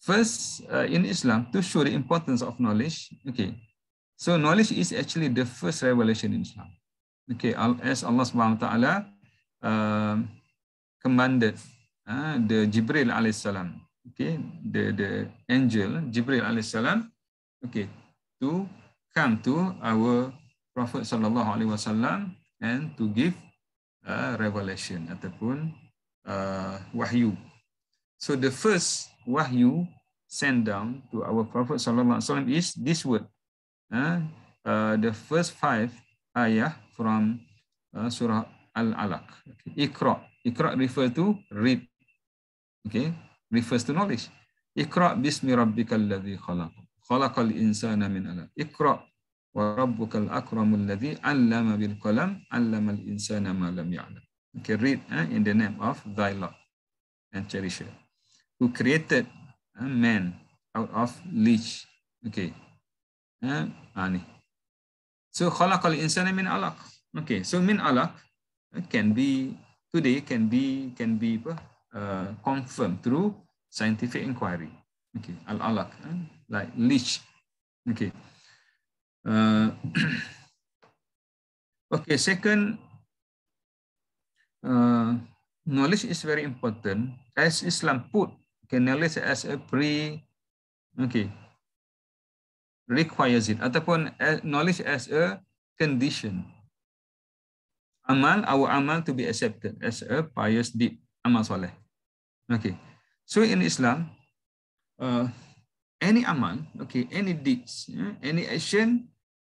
First, uh, in Islam, to show the importance of knowledge. Okay. So knowledge is actually the first revelation in Islam. Okay, as Allah subhanahu wa ta'ala uh, commanded uh, the Jibril alayhi salam, okay, the, the angel Jibril alayhi salam, okay, to come to our Prophet sallallahu alaihi wasallam and to give a revelation ataupun uh, wahyu. So the first wahyu sent down to our Prophet sallallahu alaihi wasallam is this word. Uh, uh, the first five ayah from uh, surah Al-Alaq. Okay. Iqra. Iqra refer to read. Okay. Refers to knowledge. Iqra bismi rabbikal ladhi khalaq. خلق الإنسان من علق اقرأ وربك الأكرم الذي علم بالقلم علم الإنسان ما لم يعلم Okay, read uh, in the name of thy love and cherish it who created a uh, man out of leech. Okay, uh, So خلق الإنسان من علق. Okay, so من alaq can be today can be can be uh, confirmed through scientific inquiry. Okay, al alaq like leech. Okay. Uh, okay, second, uh, knowledge is very important. As Islam put, okay, knowledge as a pre, okay, requires it. Ataupun as, eh, knowledge as a condition. Amal, our amal to be accepted as a pious deed, amal soleh. Okay, so in Islam, uh, any amal, okay, any deeds, yeah, any action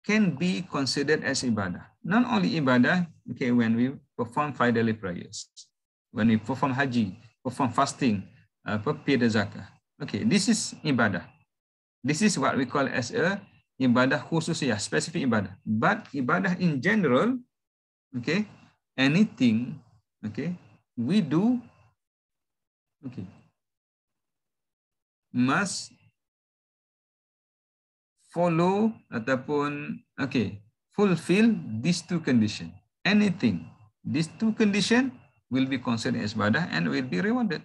can be considered as ibadah. Not only ibadah, okay, when we perform five daily prayers, when we perform haji, perform fasting, uh, perpiada zakah. Okay, this is ibadah. This is what we call as a ibadah khusus, yeah, specific ibadah. But ibadah in general, okay, anything, okay, we do, okay, must follow ataupun okay fulfill these two condition anything these two condition will be considered as ibadah and will be rewarded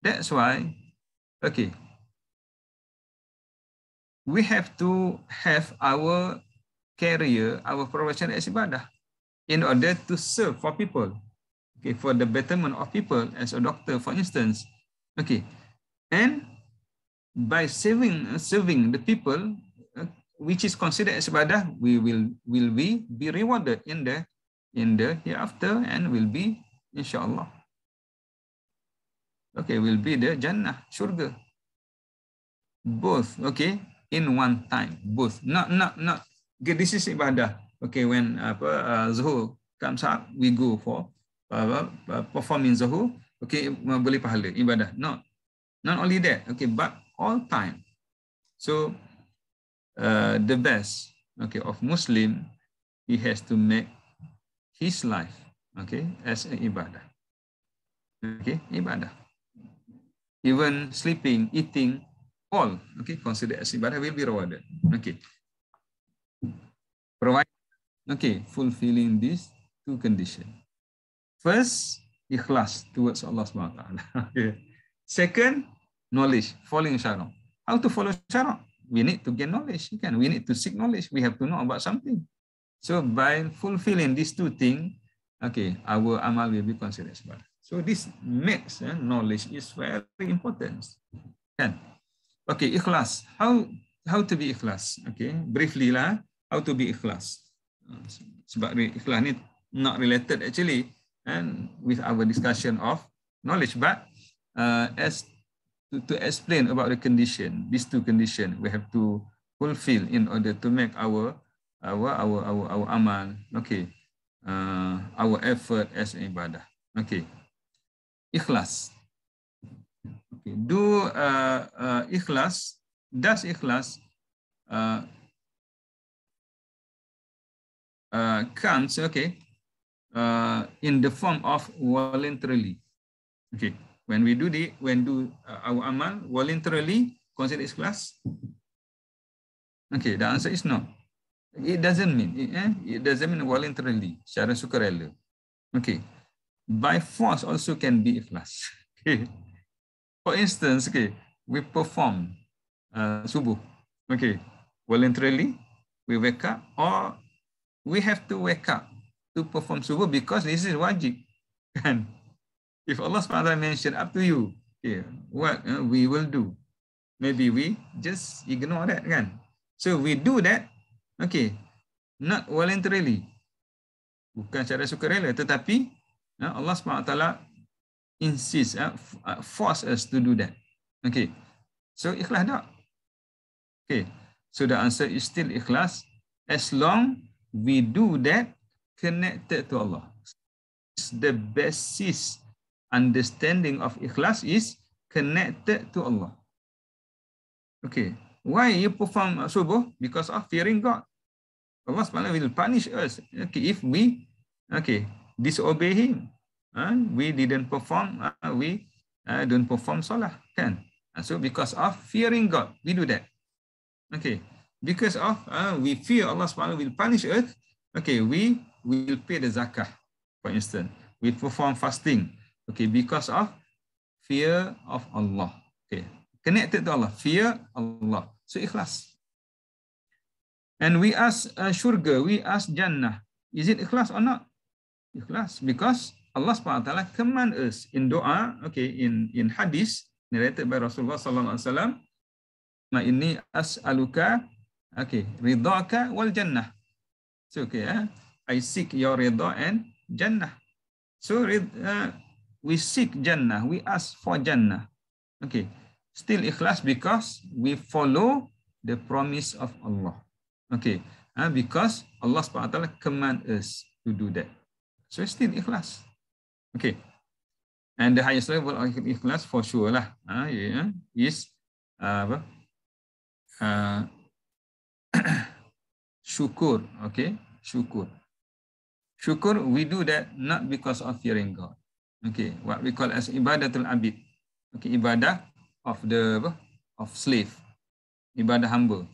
that's why okay we have to have our career our profession as ibadah in order to serve for people okay for the betterment of people as a doctor for instance okay and by serving serving the people which is considered as ibadah, we will will we be rewarded in the in the hereafter and will be inshallah. Okay, will be the Jannah, surga. Both, okay, in one time, both. Not not not. Okay, this is ibadah. Okay, when apa uh, zuhur comes up, we go for uh, uh, performing zuhur. Okay, uh, boleh pahala ibadah. Not not only that. Okay, but all time. So uh, the best okay, of Muslim, he has to make his life okay, as an ibadah. Okay, ibadah. Even sleeping, eating, all okay, consider as ibadah will be rewarded. Okay. Provide okay, fulfilling these two conditions. First, ikhlas towards Allah subhanahu wa ta'ala. okay. Second, knowledge, following Sharon. How to follow Sharon? we need to get knowledge. Again, we need to seek knowledge. We have to know about something. So by fulfilling these two things, okay, our amal will be considered salah. So this makes eh, knowledge is very important. Kan? Okay, ikhlas. How how to be ikhlas? Okay, briefly lah. How to be ikhlas? Sebab ikhlas ni not related actually and with our discussion of knowledge, but uh, as to, to explain about the condition, these two conditions we have to fulfill in order to make our our our our, our amal, okay, uh, our effort as ibadah. Okay. Ikhlas. Okay. Do uh, uh, ikhlas, does ikhlas uh, uh, comes, okay, uh, in the form of voluntarily. Okay. when we do the when do uh, our amal voluntarily consider is class okay the answer is no it doesn't mean it, eh? it doesn't mean voluntarily secara sukarela okay by force also can be ikhlas okay for instance okay we perform uh, subuh okay voluntarily we wake up or we have to wake up to perform subuh because this is wajib kan? If Allah Swt mentioned up to you, okay, what uh, we will do. Maybe we just ignore that kan. So we do that, okay, not voluntarily. Bukan secara sukarela, tetapi uh, Allah SWT insist, uh, uh, force us to do that. Okay, so ikhlas tak? Okay, so the answer is still ikhlas as long we do that connected to Allah. It's the basis understanding of ikhlas is connected to Allah. Okay, why you perform subuh? Because of fearing God. Allah SWT will punish us okay, if we okay disobey Him. Uh, we didn't perform, uh, we uh, don't perform salah. Kan? so because of fearing God, we do that. Okay, because of uh, we fear Allah SWT will punish us, okay, we will pay the zakah, for instance. We perform fasting, Okay, because of fear of Allah. Okay, connected to Allah. Fear Allah. So ikhlas. And we ask uh, syurga, we ask jannah. Is it ikhlas or not? Ikhlas. Because Allah SWT command us in doa, okay, in in hadis, narrated by Rasulullah SAW, Ma ini as'aluka, okay, ridaka wal jannah. So, okay, eh? I seek your ridha and jannah. So, uh, we seek Jannah, we ask for Jannah. Okay, still ikhlas because we follow the promise of Allah. Okay, uh, because Allah subhanahu wa ta'ala command us to do that. So it's still ikhlas. Okay. And the highest level of ikhlas for sure lah uh, yeah, is uh, uh, syukur. Okay, syukur. Syukur, we do that not because of fearing God. Okay, what we call as ibadatul abid. Okay, ibadah of the of slave, ibadah hamba.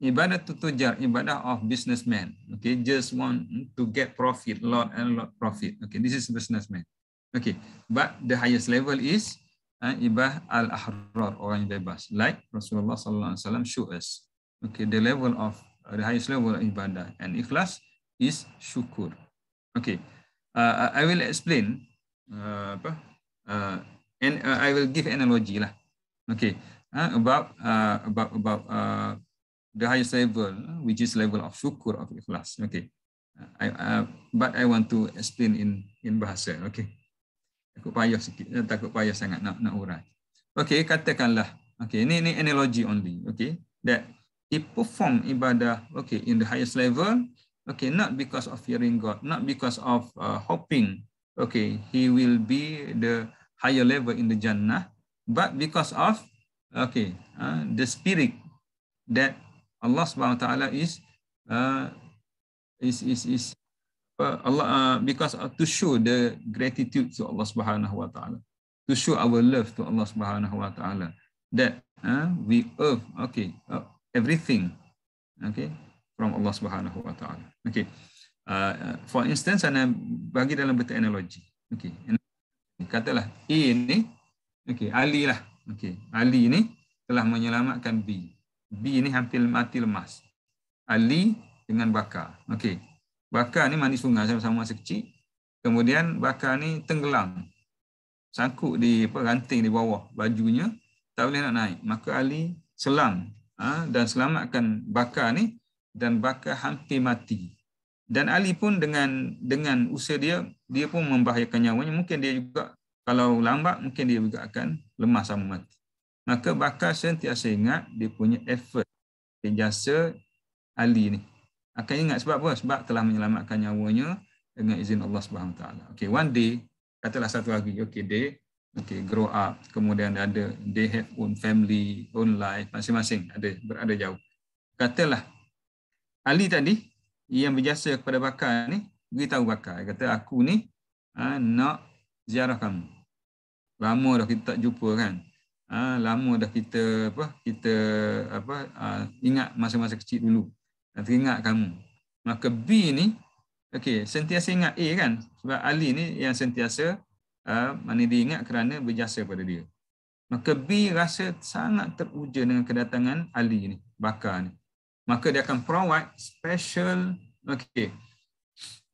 Ibadah tutujar, ibadah of businessman. Okay, just want to get profit, lot and lot profit. Okay, this is businessman. Okay, but the highest level is uh, ibah al ahrar orang yang bebas. Like Rasulullah sallallahu alaihi wasallam show us. Okay, the level of uh, the highest level of ibadah and ikhlas is syukur. Okay, uh, I will explain Uh, apa? Uh, and uh, I will give analogy lah. Okay, uh, about uh, about about uh, the highest level, which is level of syukur of ikhlas. Okay, uh, I, uh, but I want to explain in in bahasa. Okay, takut payah sikit, eh, takut payah sangat nak nak urai. Okay, katakanlah. Okay, ini ini analogy only. Okay, that he perform ibadah. Okay, in the highest level. Okay, not because of hearing God, not because of uh, hoping okay, he will be the higher level in the Jannah, but because of okay, uh, the spirit that Allah Subhanahu Wa Taala is uh, is is is uh, Allah uh, because of, to show the gratitude to Allah Subhanahu Wa Taala, to show our love to Allah Subhanahu Wa Taala that uh, we earth okay uh, everything okay from Allah Subhanahu Wa Taala okay uh, for instance ana bagi dalam bentuk analogi okey katalah a ni okey ali lah okey ali ni telah menyelamatkan b b ni hampir mati lemas ali dengan bakar okey bakar ni mandi sungai sama-sama masa kecil kemudian bakar ni tenggelam sangkut di apa ranting di bawah bajunya tak boleh nak naik maka ali selam ha, dan selamatkan bakar ni dan bakar hampir mati dan Ali pun dengan dengan usia dia dia pun membahayakan nyawanya mungkin dia juga kalau lambat mungkin dia juga akan lemah sama mati maka bakar sentiasa ingat dia punya effort dan jasa Ali ni akan ingat sebab apa sebab telah menyelamatkan nyawanya dengan izin Allah Subhanahu taala okey one day katalah satu lagi okey day okey grow up kemudian ada they have own family own life masing-masing ada berada jauh katalah Ali tadi yang berjasa kepada bakar ni beritahu bakar dia kata aku ni ha, nak ziarah kamu lama dah kita tak jumpa kan ha, lama dah kita apa kita apa ha, ingat masa-masa kecil dulu dan teringat kamu maka B ni okey sentiasa ingat A kan sebab Ali ni yang sentiasa ha, mana dia ingat kerana berjasa pada dia maka B rasa sangat teruja dengan kedatangan Ali ni bakar ni maka dia akan provide special okey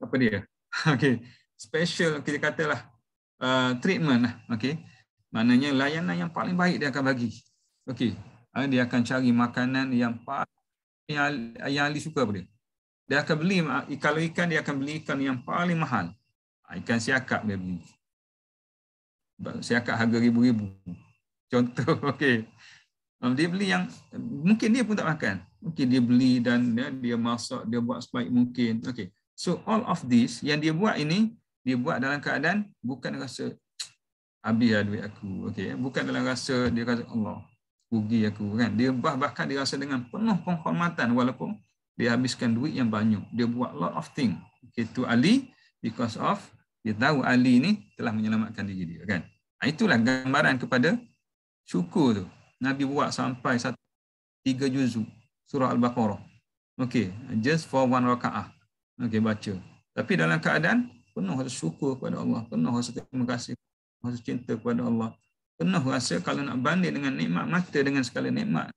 apa dia okey special kita katalah uh, treatment lah okey maknanya layanan yang paling baik dia akan bagi okey uh, ah, dia akan cari makanan yang paling yang, yang ahli suka apa dia dia akan beli ah, kalau ikan dia akan beli ikan yang paling mahal ah, ikan siakap dia beli siakap harga ribu-ribu contoh okey dia beli yang mungkin dia pun tak makan Okey dia beli dan ya, dia masak dia buat sebaik mungkin. Okey. So all of this yang dia buat ini dia buat dalam keadaan bukan rasa habis lah duit aku. Okey, ya. bukan dalam rasa dia rasa Allah rugi aku kan. Dia bah bahkan dia rasa dengan penuh penghormatan walaupun dia habiskan duit yang banyak. Dia buat lot of thing. Okay, to Ali because of dia tahu Ali ni telah menyelamatkan diri dia kan. Ha, itulah gambaran kepada syukur tu. Nabi buat sampai satu, tiga juzuk surah Al-Baqarah. Okey, just for one rakaah. Okey, baca. Tapi dalam keadaan penuh rasa syukur kepada Allah, penuh rasa terima kasih, rasa cinta kepada Allah. Penuh rasa kalau nak banding dengan nikmat mata dengan segala nikmat,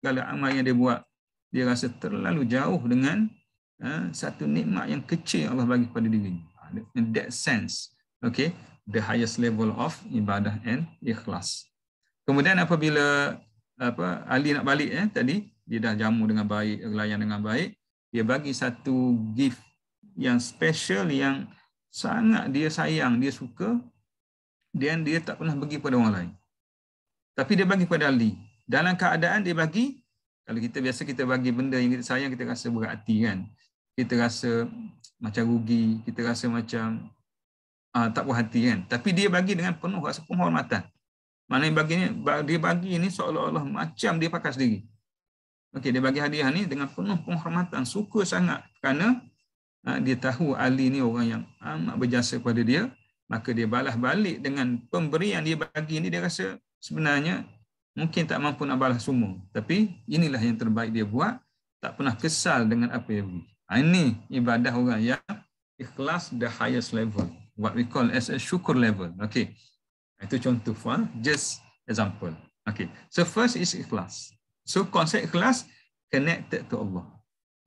segala amal yang dia buat, dia rasa terlalu jauh dengan ha, satu nikmat yang kecil Allah bagi kepada dirinya. Ha, in that sense. Okay. The highest level of ibadah and ikhlas. Kemudian apabila apa Ali nak balik eh, tadi, dia dah jamu dengan baik, layan dengan baik, dia bagi satu gift yang special yang sangat dia sayang, dia suka dan dia tak pernah bagi pada orang lain. Tapi dia bagi pada Ali. Dalam keadaan dia bagi, kalau kita biasa kita bagi benda yang kita sayang, kita rasa berat kan. Kita rasa macam rugi, kita rasa macam uh, tak puas kan. Tapi dia bagi dengan penuh rasa penghormatan. Maknanya bagi ni, dia bagi ini seolah-olah macam dia pakai sendiri. Okey, dia bagi hadiah ni dengan penuh penghormatan, suka sangat kerana ha, dia tahu Ali ni orang yang amat berjasa kepada dia, maka dia balas balik dengan pemberi yang dia bagi ni dia rasa sebenarnya mungkin tak mampu nak balas semua, tapi inilah yang terbaik dia buat, tak pernah kesal dengan apa yang dia beri. Ha, ini ibadah orang yang ikhlas the highest level, what we call as a syukur level. Okey. Itu contoh, ha, just example. Okey, so first is ikhlas. So konsep ikhlas connected to Allah.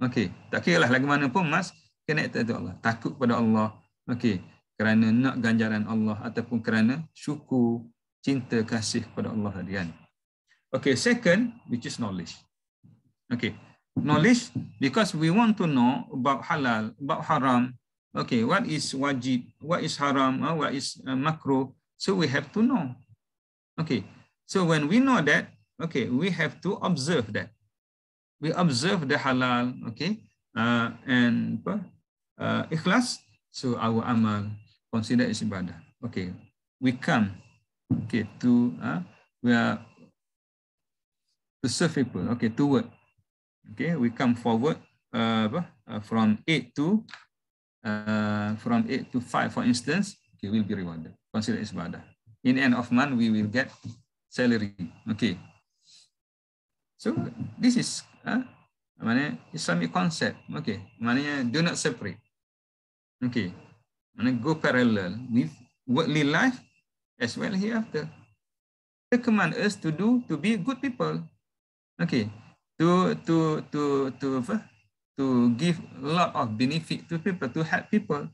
Okey, tak kira lah lagu mana pun mas connected to Allah. Takut pada Allah. Okey, kerana nak ganjaran Allah ataupun kerana syukur, cinta kasih kepada Allah tadi kan. Okey, second which is knowledge. Okey, knowledge because we want to know about halal, about haram. Okey, what is wajib, what is haram, uh, what is uh, makruh. So we have to know. Okey. So when we know that, okay, we have to observe that. We observe the halal, okay, uh, and uh, ikhlas, so our amal Consider as ibadah. Okay, we come, okay, to, uh, we are to serve people, okay, to work. Okay, we come forward uh, uh from 8 to uh, from 8 to 5, for instance, okay, will be rewarded. Consider isibada. ibadah. In end of month, we will get salary. Okay, so this is uh, mana Islamic concept. Okay, maknanya do not separate. Okay, mana go parallel with worldly life as well hereafter. They command us to do to be good people. Okay, to to to to to give a lot of benefit to people to help people.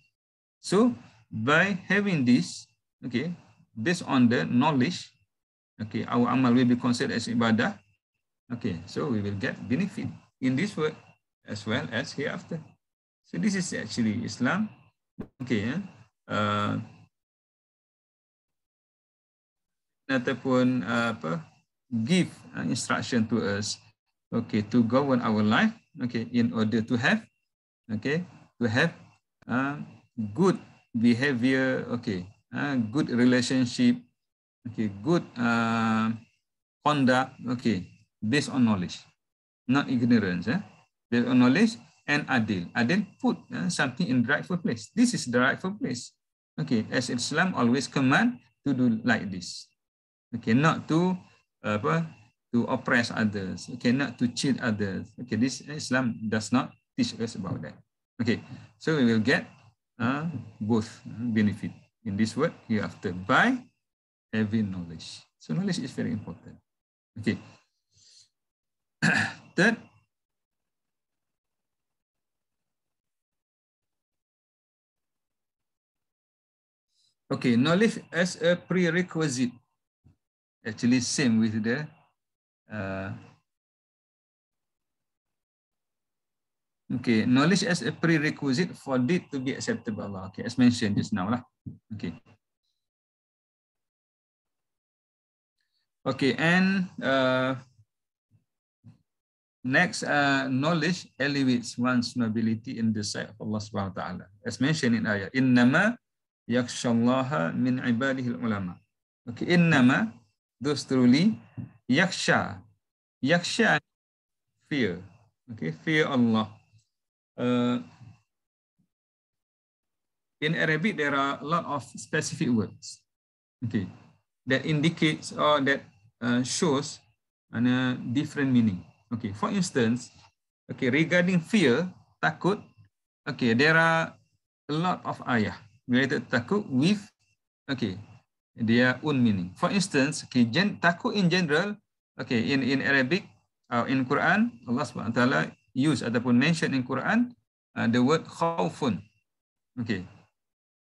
So by having this, okay, based on the knowledge, okay, our amal will be considered as ibadah. Okay, so we will get benefit in this world as well as hereafter. So this is actually Islam. Okay, eh? uh, ataupun uh, apa give uh, instruction to us okay to govern our life okay in order to have okay to have uh, good behavior okay uh, good relationship okay good uh, conduct okay based on knowledge, not ignorance, eh? based on knowledge and adil. Adil put eh, something in the rightful place. This is the rightful place. Okay, as Islam always command to do like this. Okay, not to apa, to oppress others. Okay, not to cheat others. Okay, this Islam does not teach us about that. Okay, so we will get uh, both benefit in this word hereafter by having knowledge. So knowledge is very important. Okay, that Okay, knowledge as a prerequisite. Actually, same with the uh, okay knowledge as a prerequisite for deed to be acceptable. Okay, as mentioned just now lah. Okay. Okay, and uh, Next, uh, knowledge elevates one's nobility in the sight of Allah subhanahu wa ta'ala. As mentioned in ayah, innama yakshallaha min ibadihi ulama. Okay, innama, those truly, yaksha. Yaksha, fear. Okay, fear Allah. Uh, in Arabic, there are a lot of specific words. Okay, that indicates or that uh, shows a uh, different meaning. Okay, for instance, okay regarding fear, takut, okay there are a lot of ayah related to takut with okay their own meaning. For instance, okay gen, takut in general, okay in in Arabic uh, in Quran Allah Subhanahu Wa Taala use ataupun mention in Quran uh, the word khawfun. Okay.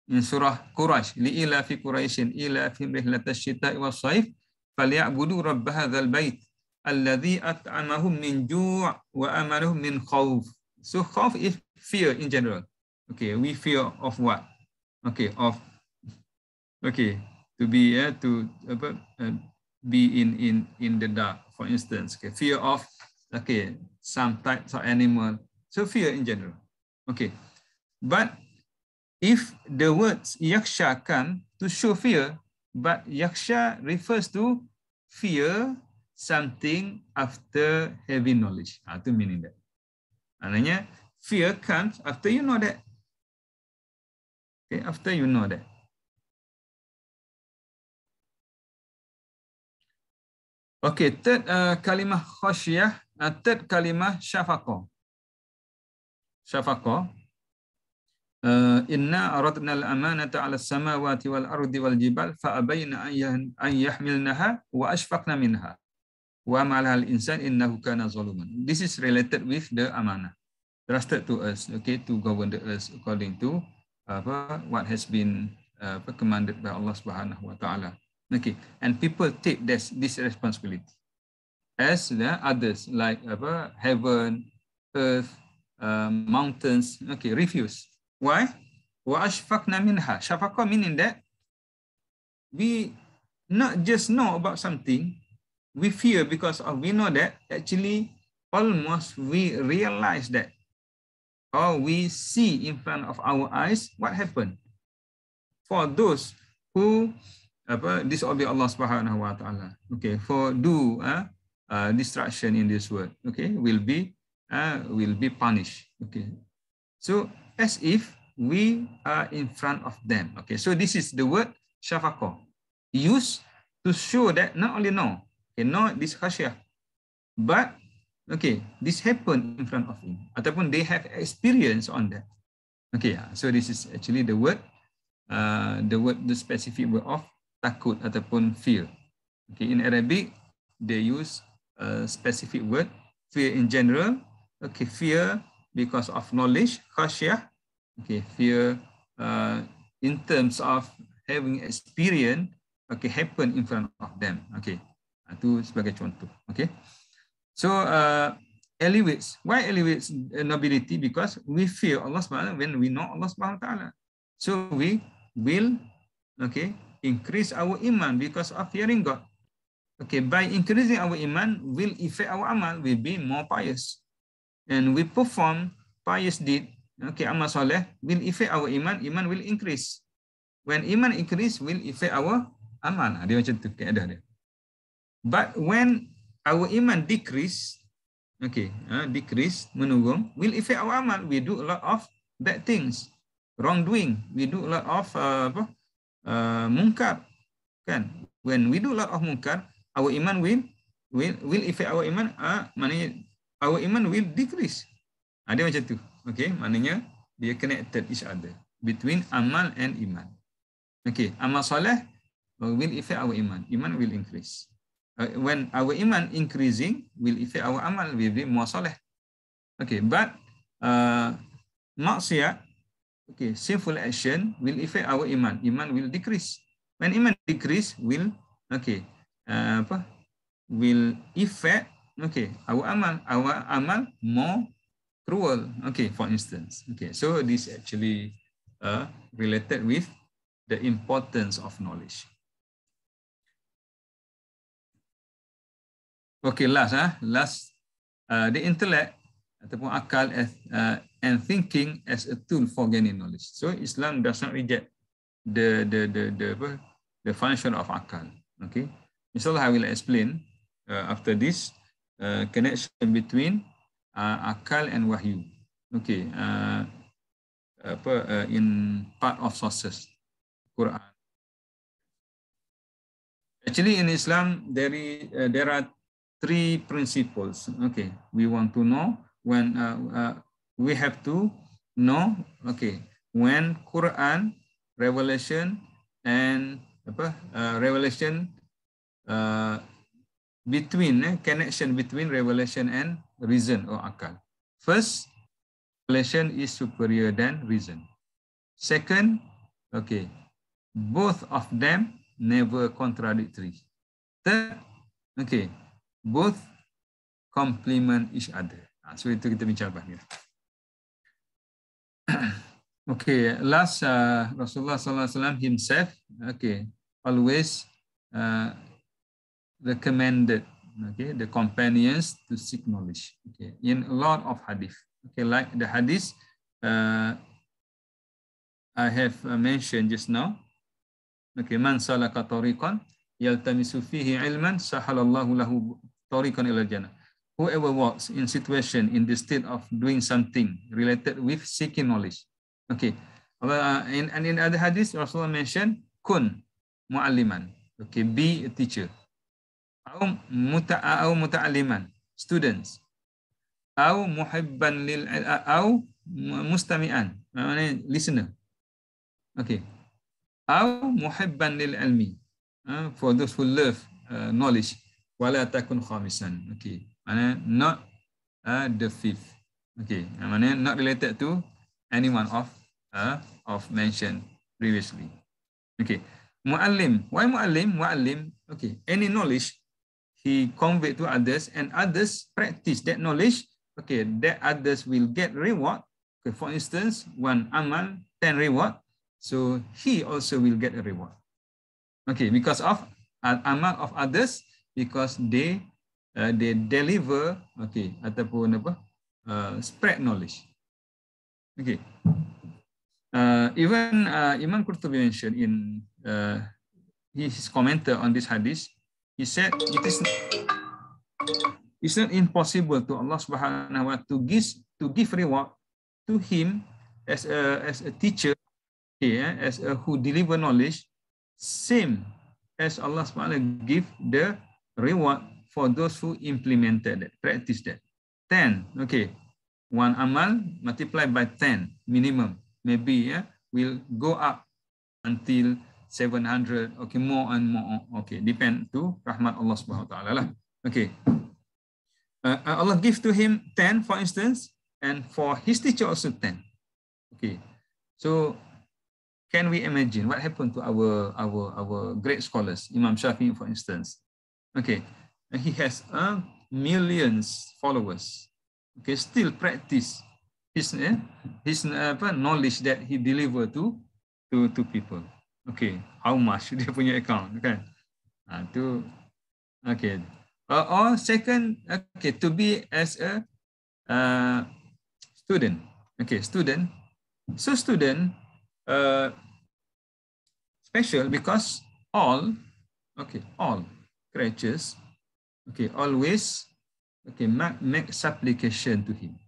In surah Quraisy, li ila fi Quraisyin ila fi rihlatash shita'i was saif, falyabudu rabb hadzal bait. Alladhi at'amahum min ju' wa amanahum min khawf. So khawf is fear in general. Okay, we fear of what? Okay, of okay to be yeah to uh, be in in in the dark, for instance. Okay, fear of okay some types of animal. So fear in general. Okay, but if the words yaksha come to show fear, but yaksha refers to fear something after having knowledge. Ha, itu meaning that. Maknanya, fear comes after you know that. Okay, after you know that. Okay, third uh, kalimah khosyah. Uh, third kalimah syafaqah. Syafaqah. Uh, inna aradna al-amanata ala samawati wal ardi wal jibal fa abayna an yahmilnaha wa ashfaqna minha wa malal insan innahu kana zaluman. This is related with the amana, trusted to us, okay, to govern the earth according to apa what has been apa, commanded by Allah Subhanahu wa taala. Okay, and people take this this responsibility as the others like apa heaven, earth, uh, mountains, okay, refuse. Why? Wa ashfaqna minha. Shafaqah meaning that we not just know about something, we fear because of, we know that actually almost we realize that or we see in front of our eyes what happened for those who apa, disobey Allah Subhanahu wa taala okay for do uh, uh, in this world okay will be uh, will be punished okay so as if we are in front of them okay so this is the word shafaqah used to show that not only no cannot this khasyah. But okay, this happened in front of him. Ataupun they have experience on that. Okay, ah, so this is actually the word, uh, the word, the specific word of takut ataupun fear. Okay, in Arabic, they use a specific word, fear in general. Okay, fear because of knowledge, khasyah. Okay, fear uh, in terms of having experience, okay, happen in front of them. Okay, Itu ha, sebagai contoh. Okay. So uh, elevates. Why elevates uh, nobility? Because we fear Allah Subhanahu when we know Allah Subhanahu So we will okay increase our iman because of fearing God. Okay, by increasing our iman, will effect our amal, will be more pious. And we perform pious deed, okay, amal soleh, will effect our iman, iman will increase. When iman increase, will effect our amal. Ada ha, macam tu, ada. dia. But when our iman decrease, okay, uh, decrease, menurun, will affect our amal. We do a lot of bad things, wrongdoing. We do a lot of uh, apa? Uh, mungkar. Kan? When we do a lot of mungkar, our iman will will will affect our iman. Uh, maknanya, our iman will decrease. Ada ha, macam tu. Okay, maknanya dia connected each other between amal and iman. Okay, amal soleh will affect our iman. Iman will increase. Uh, when our iman increasing will affect our amal will be more soleh okay but uh maksiyah okay sinful action will affect our iman iman will decrease when iman decrease will okay uh, apa will affect okay our amal our amal more cruel okay for instance okay so this actually uh, related with the importance of knowledge Okay, last ah, last uh, the intellect ataupun akal as, uh, and thinking as a tool for gaining knowledge. So Islam does not reject the the the the the, the function of akal. Okay, insyaallah I will explain uh, after this uh, connection between uh, akal and wahyu. Okay, uh, apa uh, in part of sources Quran. Actually in Islam there is, uh, there are three principles. Okay, we want to know when uh, uh, we have to know. Okay, when Quran, Revelation, and apa, uh, Revelation uh, between eh, connection between revelation and reason or akal. First, revelation is superior than reason. Second, okay, both of them never contradictory. Third, okay, both complement each other. Ha, so itu kita bincang lepas ni. okay, last uh, Rasulullah Sallallahu Alaihi Wasallam himself, okay, always uh, recommended, okay, the companions to seek knowledge. Okay, in a lot of hadith, okay, like the hadith uh, I have uh, mentioned just now. Okay, man salaka tariqan yaltamisu fihi ilman sahalallahu lahu Torikon Ilajana. Whoever walks in situation in the state of doing something related with seeking knowledge. Okay. Uh, in, and in other hadith, Rasulullah mentioned kun mu'alliman. Okay, be a teacher. Aum muta au muta'alliman, students. Aum muhibban lil uh, au mustami'an, listener. Okay. Aum muhibban lil almi, uh, for those who love uh, knowledge wala takun khamisan. Okay. Maknanya not uh, the fifth. Okay. Maknanya not related to anyone of uh, of mentioned previously. Okay. Mu'allim. Why mu'allim? Mu'allim. Okay. Any knowledge he conveyed to others and others practice that knowledge. Okay. That others will get reward. Okay. For instance, one amal, 10 reward. So he also will get a reward. Okay. Because of uh, amal of others, because they uh, they deliver okay ataupun apa uh, spread knowledge okay uh, even uh, Imam Qurtubi mentioned in uh, his comment on this hadith he said it is it's not impossible to Allah Subhanahu wa to give to give reward to him as a as a teacher okay, eh, as a who deliver knowledge same as Allah Subhanahu give the reward for those who implemented it, practiced it. 10, okay, one amal multiplied by 10 minimum, maybe yeah, will go up until 700, okay, more and more, okay, depend to rahmat Allah subhanahu wa ta'ala lah. Okay, uh, uh, Allah give to him 10 for instance, and for his teacher also 10. Okay, so can we imagine what happened to our, our, our great scholars, Imam Shafi'i for instance, Okay, and he has uh, millions followers. Okay, still practice his uh, his uh, knowledge that he deliver to to to people. Okay, how much dia punya account Okay, Ah, uh, okay. Uh, or second, okay, to be as a uh, student. Okay, student. So student uh, special because all, okay, all creatures, okay, always okay make, make supplication to him.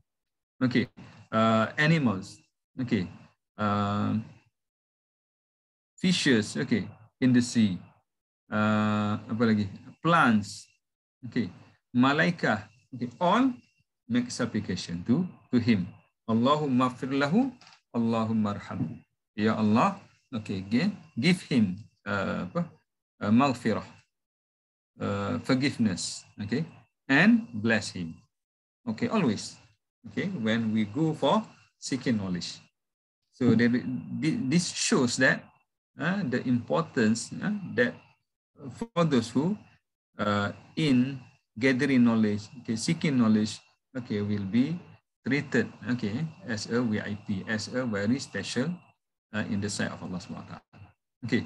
Okay, uh, animals, okay, uh, fishes, okay, in the sea, uh, apa lagi? plants, okay, malaika, okay, all make supplication to to him. Allahumma firlahu, Allahumma arham. Ya Allah, okay, again, give him uh, apa? Uh, malfirah. uh, forgiveness, okay, and bless him, okay, always, okay, when we go for seeking knowledge. So hmm. that, this shows that uh, the importance uh, that for those who uh, in gathering knowledge, okay, seeking knowledge, okay, will be treated, okay, as a VIP, as a very special uh, in the sight of Allah subhanahu wa ta'ala. Okay,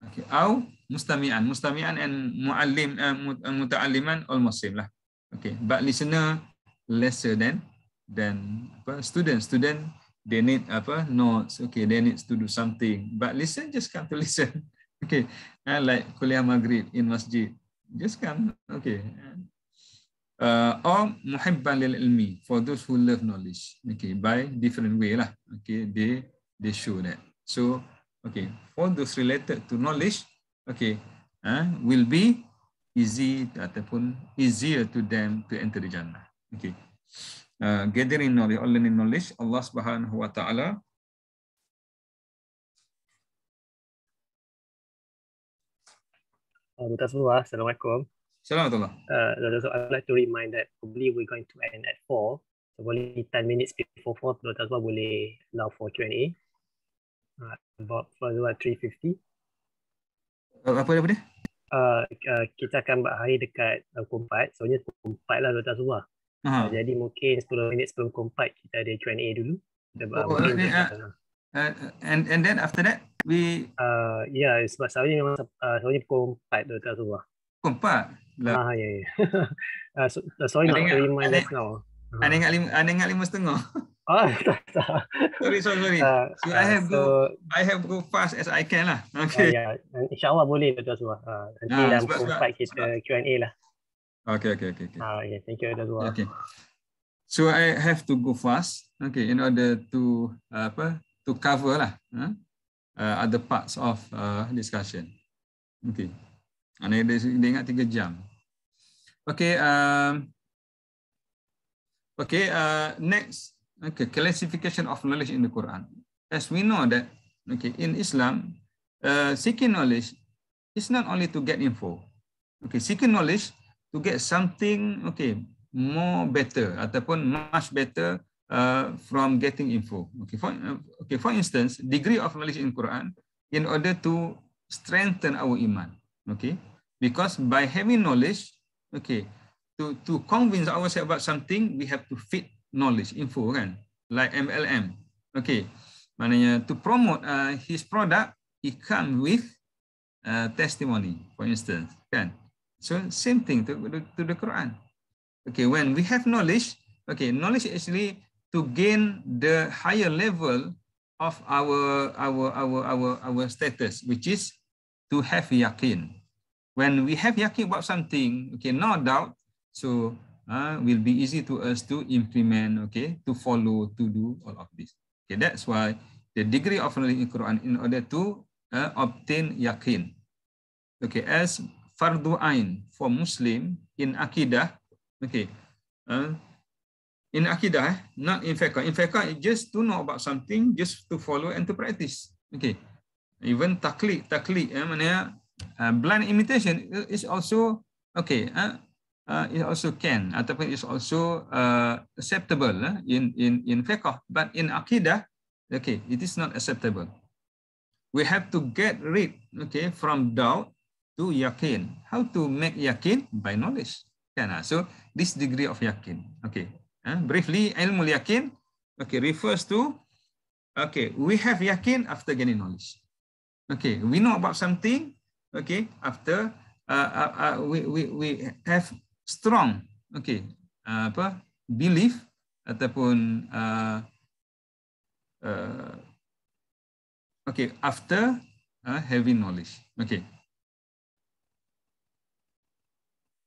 Okay. Au mustami'an. Mustami'an and mualim, uh, eh, eh, muta'alliman almost same lah. Okay. But listener lesser than than apa, student. Student they need apa notes. Okay. They need to do something. But listen just come to listen. Okay. Uh, eh, like kuliah maghrib in masjid. Just come. Okay. Uh, or muhibban lil ilmi for those who love knowledge. Okay, by different way lah. Okay, they they show that. So okay for those related to knowledge okay uh, will be easy ataupun easier to them to enter the jannah okay uh, gathering knowledge all learning knowledge Allah Subhanahu wa taala oh, ah. Assalamualaikum. Assalamualaikum. Uh, I'd like to remind that probably we're going to end at 4. So only 10 minutes before 4. Dr. Tazwa boleh allow for Q&A. Uh, about for about 350. Uh, apa dia apa uh, uh, kita akan buat hari dekat pukul uh, so Soalnya pukul lah atas semua. Uh-huh. jadi mungkin 10 minit sebelum pukul kita ada Q&A dulu. Kita buat oh, okay. Uh, and and then after that we uh, ya yeah, sebab soalnya memang uh, so pukul 4 atas semua. Pukul Ah ya ya. Uh, so, sorry not to remind us now. Anda ingat lima, anda ingat lima setengah? Oh, tak, tak. Sorry, sorry, sorry. Uh, so, uh, I have so, go, I have go fast as I can lah. Okay. Uh, ya. yeah. InsyaAllah boleh, Dato' Azwar. Uh, nanti uh, dalam sebab, sebab, kita sebab. Q&A lah. Okay, okay, okay. okay. Uh, yeah, thank you, Dato' Azwar. Okay. So I have to go fast, okay, in order to uh, apa to cover lah uh, uh, other parts of uh, discussion. Okay, anda ingat tiga jam. Okay, um, uh, Okay, uh, next, okay, classification of knowledge in the Quran. As we know that, okay, in Islam, uh, seeking knowledge is not only to get info. Okay, seeking knowledge to get something, okay, more better ataupun much better uh, from getting info. Okay, for uh, okay, for instance, degree of knowledge in Quran in order to strengthen our iman. Okay, because by having knowledge, okay. to to convince ourselves about something we have to fit knowledge info kan like MLM okay maknanya to promote uh, his product he come with uh, testimony for instance kan so same thing to, to, to the Quran okay when we have knowledge okay knowledge actually to gain the higher level of our our our our our status which is to have yakin. when we have yakin about something okay no doubt So uh, will be easy to us to implement, okay, to follow, to do all of this. Okay, that's why the degree of knowledge in Quran in order to uh, obtain yakin. Okay, as fardu ain for Muslim in akidah, okay, uh, in akidah, eh, not in fiqh. In fiqh, just to know about something, just to follow and to practice. Okay, even taklid, taklid, eh, mana uh, blind imitation is also okay. Uh, uh, it also can ataupun is also uh, acceptable uh, in in in fiqh but in akida, okay it is not acceptable we have to get rid okay from doubt to yakin how to make yakin by knowledge can okay, ah, so this degree of yakin okay uh, briefly ilmu yakin okay refers to okay we have yakin after gaining knowledge okay we know about something okay after uh, uh, uh, we, we, we have strong okay uh, apa belief ataupun uh, uh, okay after uh, having knowledge okay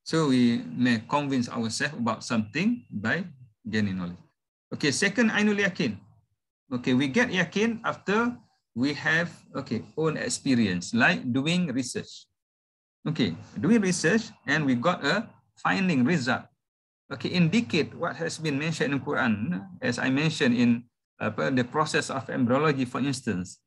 so we may convince ourselves about something by gaining knowledge okay second ainul yakin okay we get yakin after we have okay own experience like doing research okay doing research and we got a finding result okay indicate what has been mentioned in Quran as I mentioned in uh, the process of embryology for instance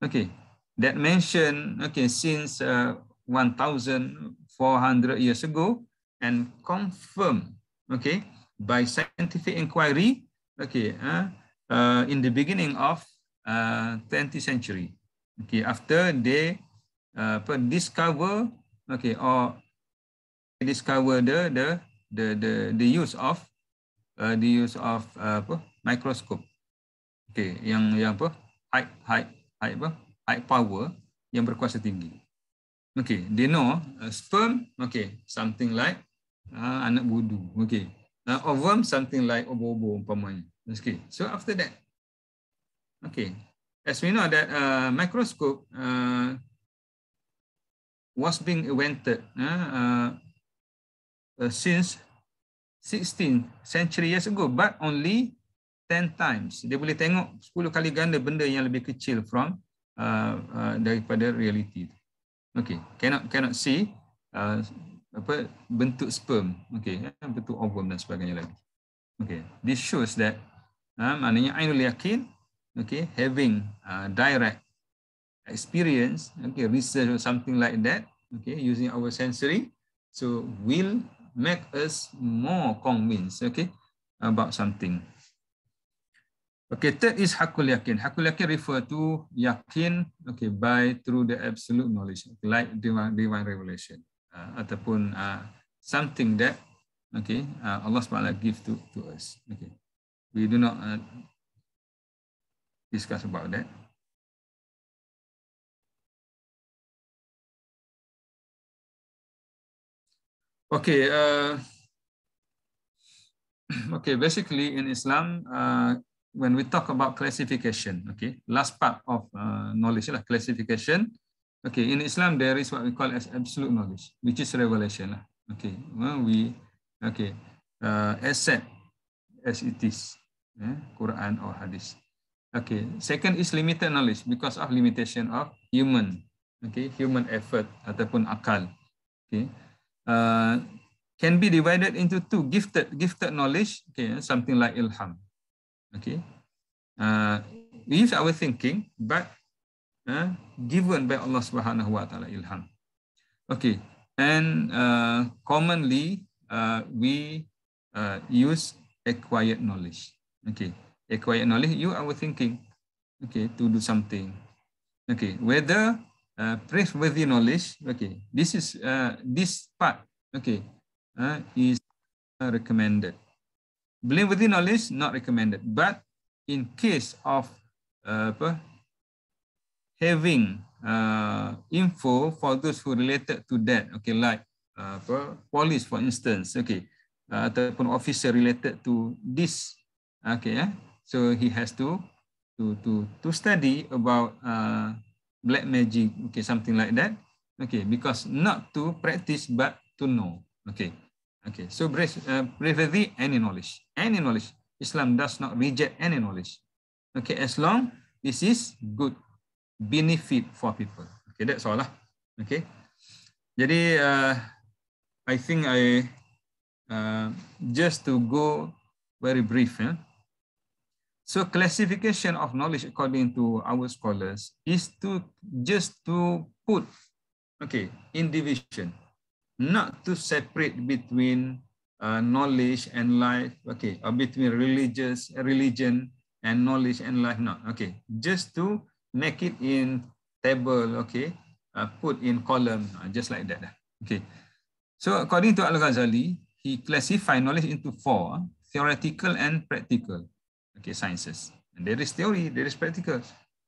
okay that mentioned okay since uh, 1400 years ago and confirmed okay by scientific inquiry okay uh, uh, in the beginning of uh, 20th century okay after they uh, discover okay or discover the the the the, the use of uh, the use of uh, apa microscope. Okay, yang yang apa high high high apa high power yang berkuasa tinggi. Okay, they know uh, sperm. Okay, something like uh, anak budu. Okay. Uh, ovum something like obo-obo umpamanya. Okay. So after that, okay, as we know that uh, microscope uh, was being invented uh, uh, Uh, since 16 century years ago but only 10 times dia boleh tengok 10 kali ganda benda yang lebih kecil from uh, uh, daripada reality okey cannot cannot see uh, apa bentuk sperm okey eh, bentuk ovum dan sebagainya lagi okey this shows that uh, maknanya ainul yakin okey having uh, direct experience okay research or something like that okay using our sensory so will make us more convinced okay about something okay third is hakul yakin hakul yakin refer to yakin okay by through the absolute knowledge like divine, divine revelation uh, ataupun uh, something that okay uh, Allah Subhanahu give to to us okay we do not uh, discuss about that Okay. Uh, okay. Basically, in Islam, uh, when we talk about classification, okay, last part of uh, knowledge lah, classification. Okay, in Islam, there is what we call as absolute knowledge, which is revelation lah. Okay, well, we okay uh, accept as it is, eh, Quran or Hadis. Okay, second is limited knowledge because of limitation of human, okay, human effort ataupun akal. Okay. Uh, can be divided into two gifted gifted knowledge okay something like ilham okay uh, with our thinking but uh, given by Allah subhanahu wa ta'ala ilham okay and uh, commonly uh, we uh, use acquired knowledge okay acquired knowledge you our thinking okay to do something okay whether uh, praiseworthy knowledge. Okay, this is uh, this part. Okay, uh, is recommended. Blameworthy knowledge not recommended, but in case of uh, having uh, info for those who related to that. Okay, like uh, police, for instance. Okay, uh, ataupun officer related to this. Okay, yeah. so he has to to to to study about uh, black magic, okay, something like that. Okay, because not to practice but to know. Okay, okay. So preferably uh, any knowledge, any knowledge. Islam does not reject any knowledge. Okay, as long this is good benefit for people. Okay, that's all lah. Okay, jadi uh, I think I uh, just to go very brief. Yeah? So classification of knowledge according to our scholars is to just to put, okay, in division, not to separate between uh, knowledge and life, okay, or between religious religion and knowledge and life, not okay. Just to make it in table, okay, uh, put in column, uh, just like that, okay. So according to Al-Ghazali, he classified knowledge into four, theoretical and practical. okay, sciences. And there is theory, there is practical.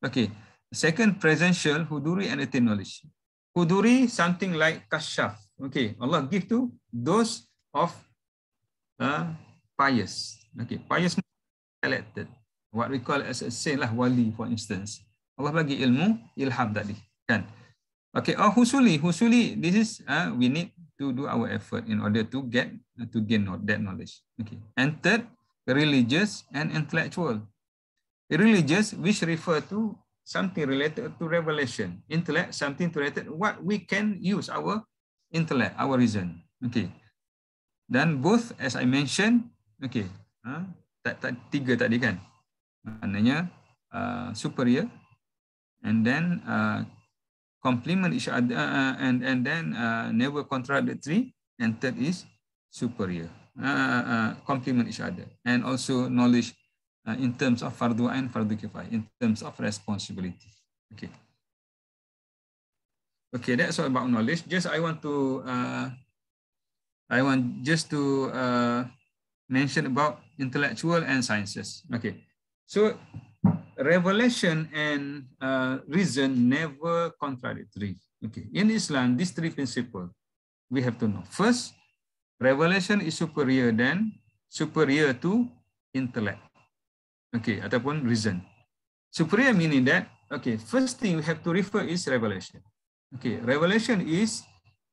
Okay, second presential huduri and attain knowledge. Huduri something like kashaf. Okay, Allah give to those of uh, pious. Okay, pious elected. What we call as a saint lah wali for instance. Allah bagi ilmu ilham tadi kan. Okay, oh husuli husuli. This is uh, we need to do our effort in order to get uh, to gain that knowledge. Okay, and third religious and intellectual. Religious, which refer to something related to revelation. Intellect, something related what we can use our intellect, our reason. Okay. Then both, as I mentioned, okay, ha, tak tak tiga tadi kan? Maknanya uh, superior, and then uh, complement each other, uh, and and then uh, never contradictory, and third is superior. Uh, uh, complement each other and also knowledge uh, in terms of fardu and fardu kifayah, in terms of responsibility. Okay. Okay, that's all about knowledge. Just I want to, uh, I want just to uh, mention about intellectual and sciences. Okay, so revelation and uh, reason never contradictory. Okay, in Islam, these three principles we have to know. First, revelation is superior than, superior to intellect. Okay, ataupun reason. Superior meaning that, okay, first thing we have to refer is revelation. Okay, revelation is,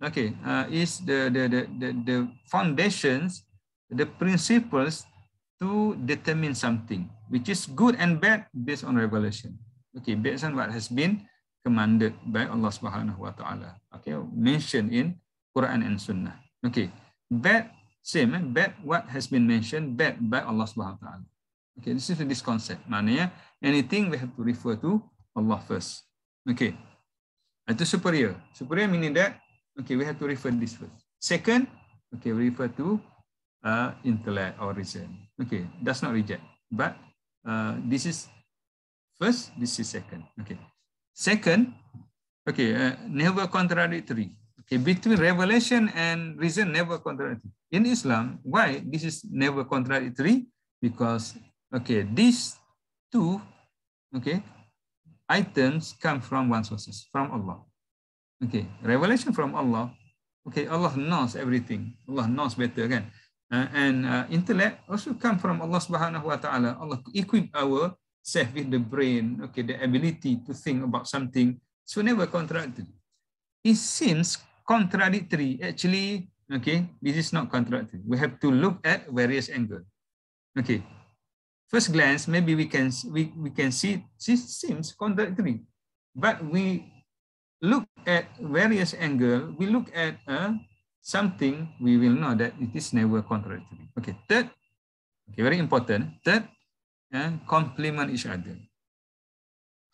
okay, uh, is the, the, the, the, the foundations, the principles to determine something, which is good and bad based on revelation. Okay, based on what has been commanded by Allah Subhanahu wa taala. Okay, mentioned in Quran and Sunnah. Okay. bad same eh? bad what has been mentioned bad by Allah Subhanahu taala okay this is this concept maknanya anything we have to refer to Allah first okay itu superior superior meaning that okay we have to refer this first second okay we refer to uh, intellect or reason okay does not reject but uh, this is first this is second okay second okay uh, never contradictory between revelation and reason never contradictory. In Islam, why this is never contradictory? Because okay, these two okay items come from one source, from Allah. Okay, revelation from Allah. Okay, Allah knows everything. Allah knows better again. Uh, and uh, intellect also come from Allah Subhanahu Wa Taala. Allah equip our self with the brain, okay, the ability to think about something. So never contradictory. It seems contradictory. Actually, okay, this is not contradictory. We have to look at various angles. Okay, first glance, maybe we can we, we can see this seems contradictory, but we look at various angle, we look at uh, something, we will know that it is never contradictory. Okay, third, okay, very important. Third, uh, complement each other.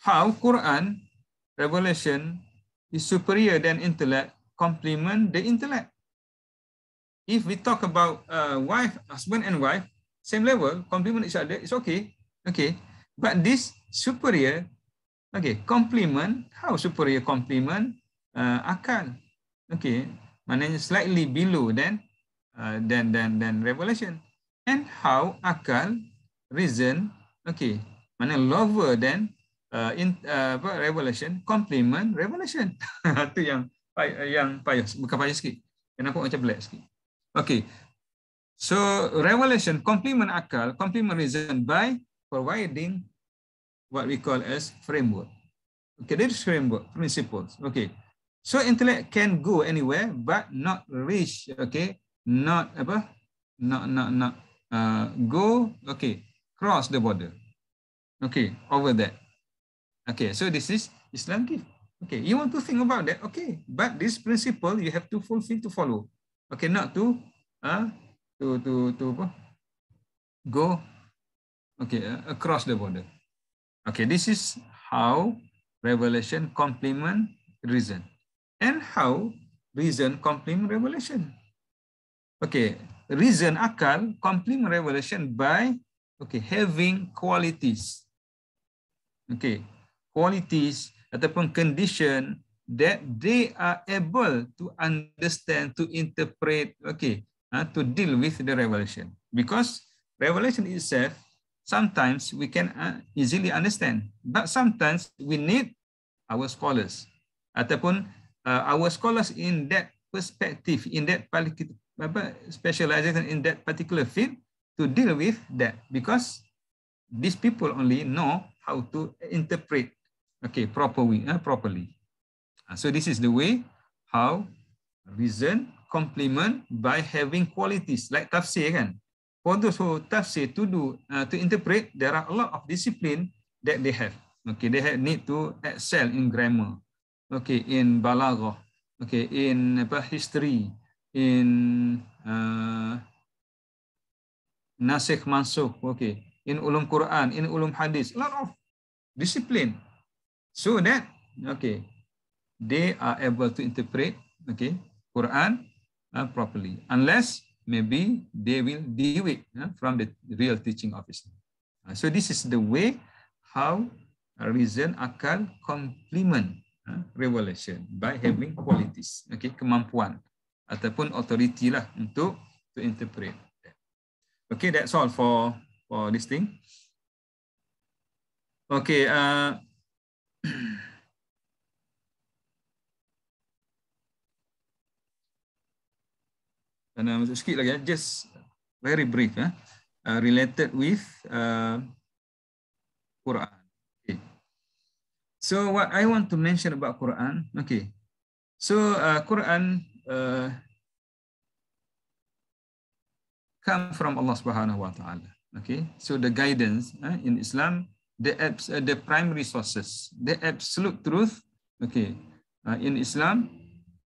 How Quran revelation is superior than intellect complement the intellect. If we talk about uh, wife, husband and wife, same level, complement each other, it's okay. Okay. But this superior, okay, complement, how superior complement? Uh, akal. Okay. Maknanya slightly below then, uh, then then than revelation. And how akal, reason, okay, mana lower than uh, in, uh, revelation, complement revelation. Itu yang Eh, yang payah bukan payah sikit yang nampak macam black sikit Okay, so revelation complement akal complement reason by providing what we call as framework okay there is framework principles okay so intellect can go anywhere but not reach okay not apa not not not uh, go okay cross the border okay over that okay so this is islam gift Okay, you want to think about that? Okay, but this principle you have to fulfill to follow. Okay, not to ah uh, to to to go okay uh, across the border. Okay, this is how revelation complement reason, and how reason complement revelation. Okay, reason akal complement revelation by okay having qualities. Okay, qualities. ataupun condition that they are able to understand, to interpret, okay, uh, to deal with the revelation. Because revelation itself, sometimes we can uh, easily understand, but sometimes we need our scholars, ataupun uh, our scholars in that perspective, in that particular specialization, in that particular field, to deal with that. Because these people only know how to interpret okay proper way uh, properly uh, so this is the way how reason complement by having qualities like tafsir kan for those who tafsir to do uh, to interpret there are a lot of discipline that they have okay they have need to excel in grammar okay in balagoh. okay in apa history in uh, nasikh mansukh okay in ulum quran in ulum hadis a lot of discipline so that okay they are able to interpret okay Quran uh, properly unless maybe they will deviate uh, from the real teaching of Islam uh, so this is the way how reason akan complement uh, revelation by having qualities okay kemampuan ataupun authority lah untuk to interpret that. okay that's all for for this thing okay uh, dan uh, masuk sikit lagi, eh. just very brief. Eh? Uh, related with uh, Quran. Okay. So what I want to mention about Quran, okay. So uh, Quran uh, come from Allah Subhanahu Wa Taala. Okay. So the guidance uh, in Islam the abs- uh, the primary sources the absolute truth okay uh, in islam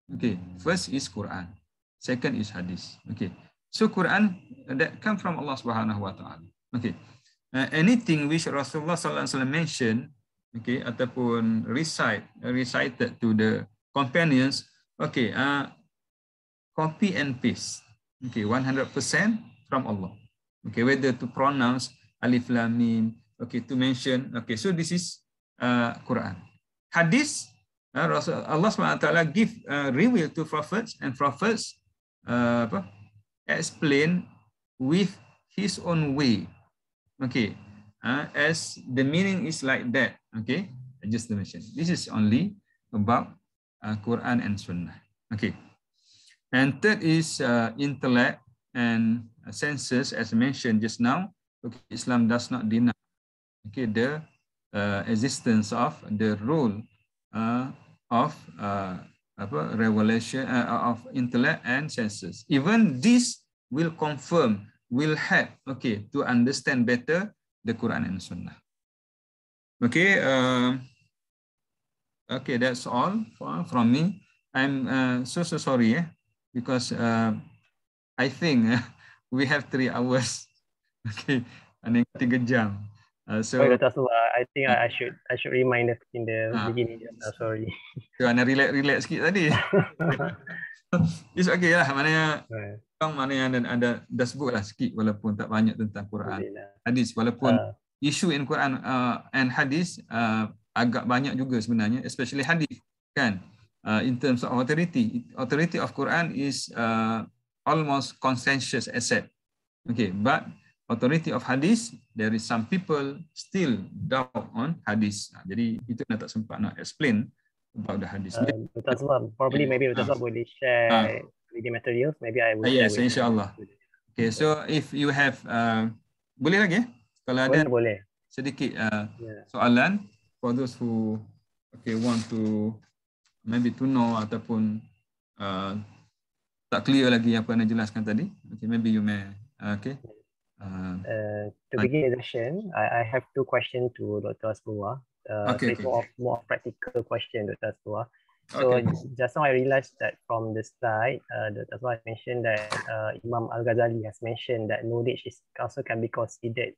okay first is quran second is hadis okay so quran uh, that come from allah subhanahu wa taala okay uh, anything which rasulullah sallallahu alaihi wasallam mention okay ataupun recite uh, recited to the companions okay uh, copy and paste okay 100% from allah okay whether to pronounce alif lam mim okay to mention okay so this is uh, Quran hadith uh, Allah SWT give uh, reveal to prophets and prophets uh, explain with his own way okay uh, as the meaning is like that okay just to mention this is only about uh, Quran and Sunnah okay and third is uh, intellect and senses as mentioned just now okay Islam does not deny okay, the uh, existence of the rule uh, of uh, apa, revelation uh, uh, of intellect and senses. Even this will confirm, will help, okay, to understand better the Quran and Sunnah. Okay, uh, okay, that's all for, from me. I'm uh, so so sorry, eh? because uh, I think we have three hours. Okay, and tiga jam. Uh, so Wait, that's uh, I think I should I should remind us in the uh, beginning. Uh, sorry. Kau nak relax relax sikit tadi. It's okay lah. Maknanya right. kau mana yang anda dah sebut lah sikit walaupun tak banyak tentang Quran. Lah. Hadis walaupun uh, isu in Quran uh, and hadis uh, agak banyak juga sebenarnya especially hadis kan. Uh, in terms of authority, authority of Quran is uh, almost consensus asset. Okay, but authority of hadis there is some people still doubt on hadis ha, jadi itu nak tak sempat nak explain about the hadis uh, Tazwan, probably maybe Tazwan uh, ah. boleh share uh, ah. reading materials maybe I will uh, yes insyaAllah okay so if you have uh, boleh lagi eh? kalau boleh, ada boleh. sedikit uh, yeah. soalan for those who okay want to maybe to know ataupun uh, tak clear lagi apa yang anda jelaskan tadi okay maybe you may uh, okay Uh, uh, to begin the session, I, I have two questions to Dr. Asmua. Uh, okay, okay. More, more practical question, Dr. Asbua. So okay. just now I realized that from the slide, uh, Doctor Asbua I mentioned that uh, Imam Al-Ghazali has mentioned that knowledge is also can be considered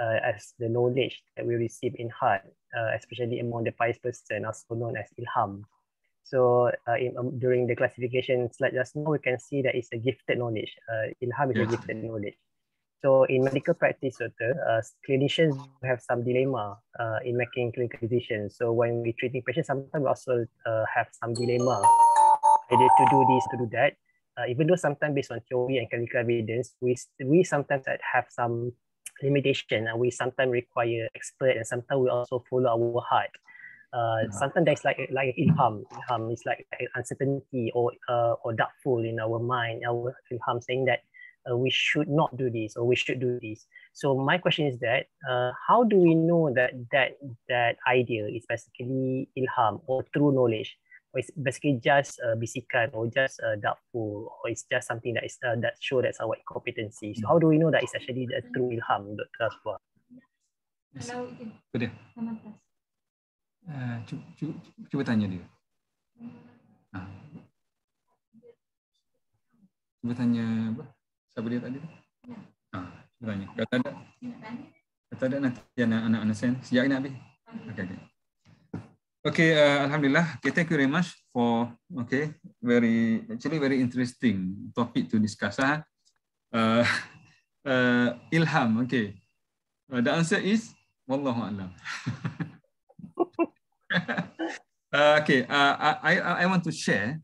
uh, as the knowledge that we receive in heart, uh, especially among the pious person, also known as ilham. So uh, in, um, during the classification slide just now, we can see that it's a gifted knowledge. ilham is yeah. a gifted knowledge. So in medical practice, uh, clinicians have some dilemma uh, in making clinical decisions. So when we treating patients, sometimes we also uh, have some dilemma, either to do this, to do that. Uh, even though sometimes based on theory and clinical evidence, we, we sometimes have some limitation and we sometimes require expert and sometimes we also follow our heart. Uh, sometimes there's like like ilham, ilham it's like, like uncertainty or uh, or doubtful in our mind. Our ilham saying that uh, we should not do this or we should do this. So my question is that uh, how do we know that that that idea is basically ilham or true knowledge? Or it's basically just a uh, bisikan or just uh, doubtful or it's just something that is uh, that show that's our competency. So how do we know that it's actually the true ilham, Dr. Aswa? Yes. tanya dia. Ah. tanya Siapa dia tadi? Ya. Ah, ha, tanya. Kata ada. Kata ada nanti anak-anak anak sen. Sejak ni habis. Okey. Okay. Okay, uh, alhamdulillah. Okay, thank you very much for okay, very actually very interesting topic to discuss. Ah, uh, uh, ilham. Okay, uh, the answer is Wallahualam. a'lam. uh, okay, uh, I, I I want to share.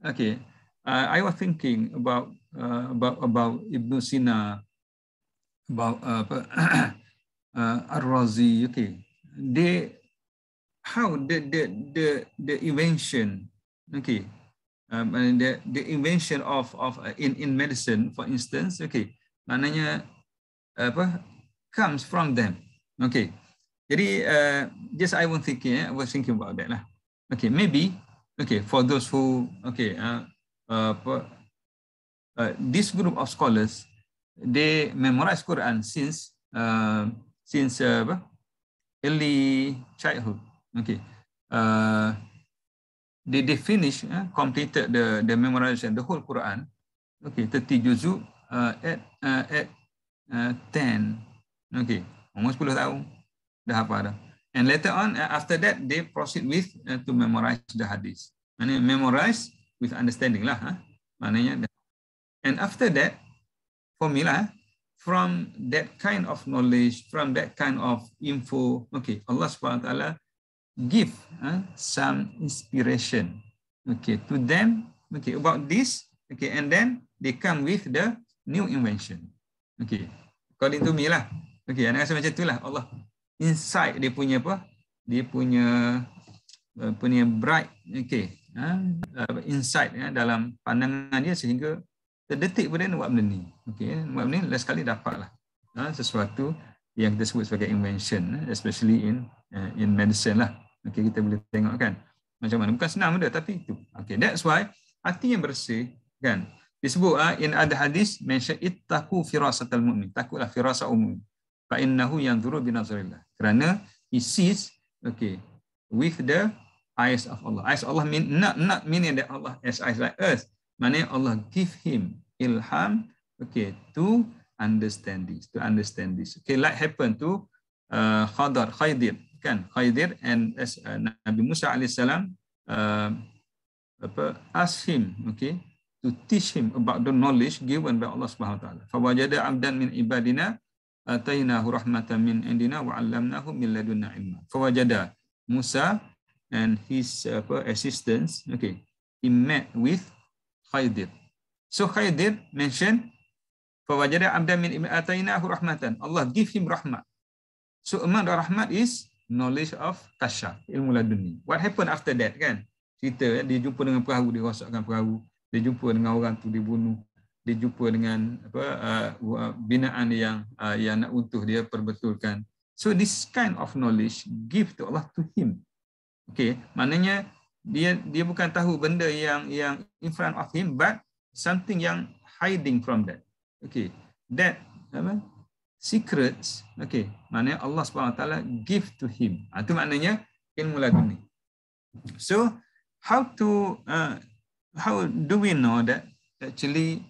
Okay, uh, I was thinking about Uh, about, about Ibn Sina, about uh, uh, razi okay. They, how the, the, the, the invention, okay, um, and the, the invention of, of uh, in, in medicine, for instance, okay, maknanya apa comes from them. Okay. Jadi uh, just I was thinking, eh, I was thinking about that lah. Okay, maybe okay for those who okay uh, uh, uh, this group of scholars they memorize Quran since uh, since uh, early childhood. Okay, uh, they they finish uh, completed the the memorization the whole Quran. Okay, thirty juzu uh, at uh, at uh, ten. Uh, okay, almost sepuluh tahun dah apa dah. And later on, uh, after that, they proceed with uh, to memorize the hadith. Maksudnya memorize with understanding lah. Huh? Ha? Maknanya, And after that, formula, eh, from that kind of knowledge, from that kind of info, okay, Allah subhanahu wa ta'ala give uh, some inspiration, okay, to them, okay, about this, okay, and then they come with the new invention, okay, Kalau itu me lah, okay, anak rasa macam itulah Allah, inside dia punya apa, dia punya, uh, punya bright, okay, uh, eh, insight ya, dalam pandangan dia sehingga Terdetik pun dia nak buat benda ni. Okay. Buat benda ni, last sekali dapatlah ha, sesuatu yang kita sebut sebagai invention, eh, especially in uh, in medicine lah. Okay, kita boleh tengok kan. Macam mana? Bukan senang benda, tapi itu. Okay, that's why hati yang bersih, kan? Disebut ah in ada hadis mention ittaqu firasatal mu'min. Takutlah firasa umum. Fa innahu yanzuru bi nazarillah. Kerana he sees okay with the eyes of Allah. Eyes Allah mean not not meaning that Allah as eyes like us. Mana Allah give him ilham okay to understand this to understand this okay like happen to uh, Khadir Khaydir kan Khaydir and as, uh, Nabi Musa alaihissalam uh, apa ask him okay to teach him about the knowledge given by Allah Subhanahu wa taala fa wajada abdan min ibadina atainahu rahmatan min indina wa 'allamnahu min ladunna ilma Fawajada Musa and his uh, assistants okay he met with Khayyid. So Khayyid mention fawajada abdan min atainahu rahmatan. Allah give him rahmat. So amount of rahmat is knowledge of kasyaf, ilmu laduni. What happened after that kan? Cerita eh, dia jumpa dengan perahu, dia rosakkan perahu. Dia jumpa dengan orang tu dibunuh. Dia jumpa dengan apa uh, uh, binaan yang uh, yang nak untuh dia perbetulkan. So this kind of knowledge give to Allah to him. Okay, maknanya dia dia bukan tahu benda yang yang in front of him but something yang hiding from that okay that apa secrets okay mana Allah SWT give to him itu ha, maknanya ilmu lagu ni so how to uh, how do we know that actually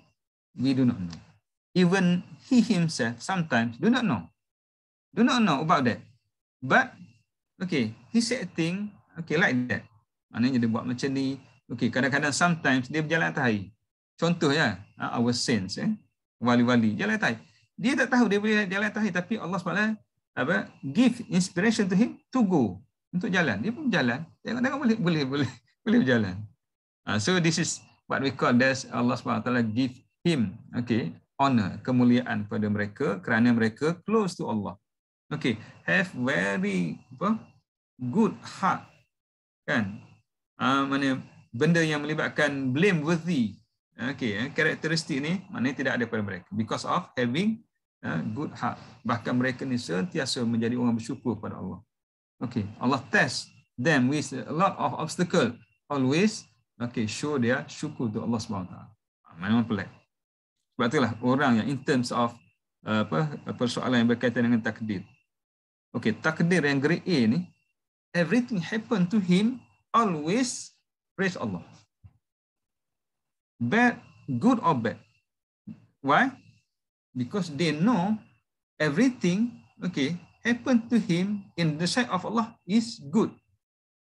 we do not know even he himself sometimes do not know do not know about that but okay he said thing okay like that Maknanya dia buat macam ni. Okey, kadang-kadang sometimes dia berjalan atas air. Contohnya, ah, our sins eh. Wali-wali jalan atas air. Dia tak tahu dia boleh jalan atas air tapi Allah SWT apa give inspiration to him to go untuk jalan. Dia pun jalan. Tengok-tengok boleh boleh boleh boleh berjalan. Ah, so this is what we call that Allah SWT give him okay honor kemuliaan pada mereka kerana mereka close to Allah. Okay, have very apa, good heart kan Ah, mana benda yang melibatkan blame worthy ah, okey ah, karakteristik ni mana tidak ada pada mereka because of having good heart bahkan mereka ni sentiasa menjadi orang bersyukur pada Allah okey Allah test them with a lot of obstacle always okey show dia syukur tu Allah Subhanahu mana mana pelik sebab itulah orang yang in terms of apa persoalan yang berkaitan dengan takdir okey takdir yang grade A ni everything happen to him always praise Allah. Bad, good or bad. Why? Because they know everything, okay, happen to him in the sight of Allah is good.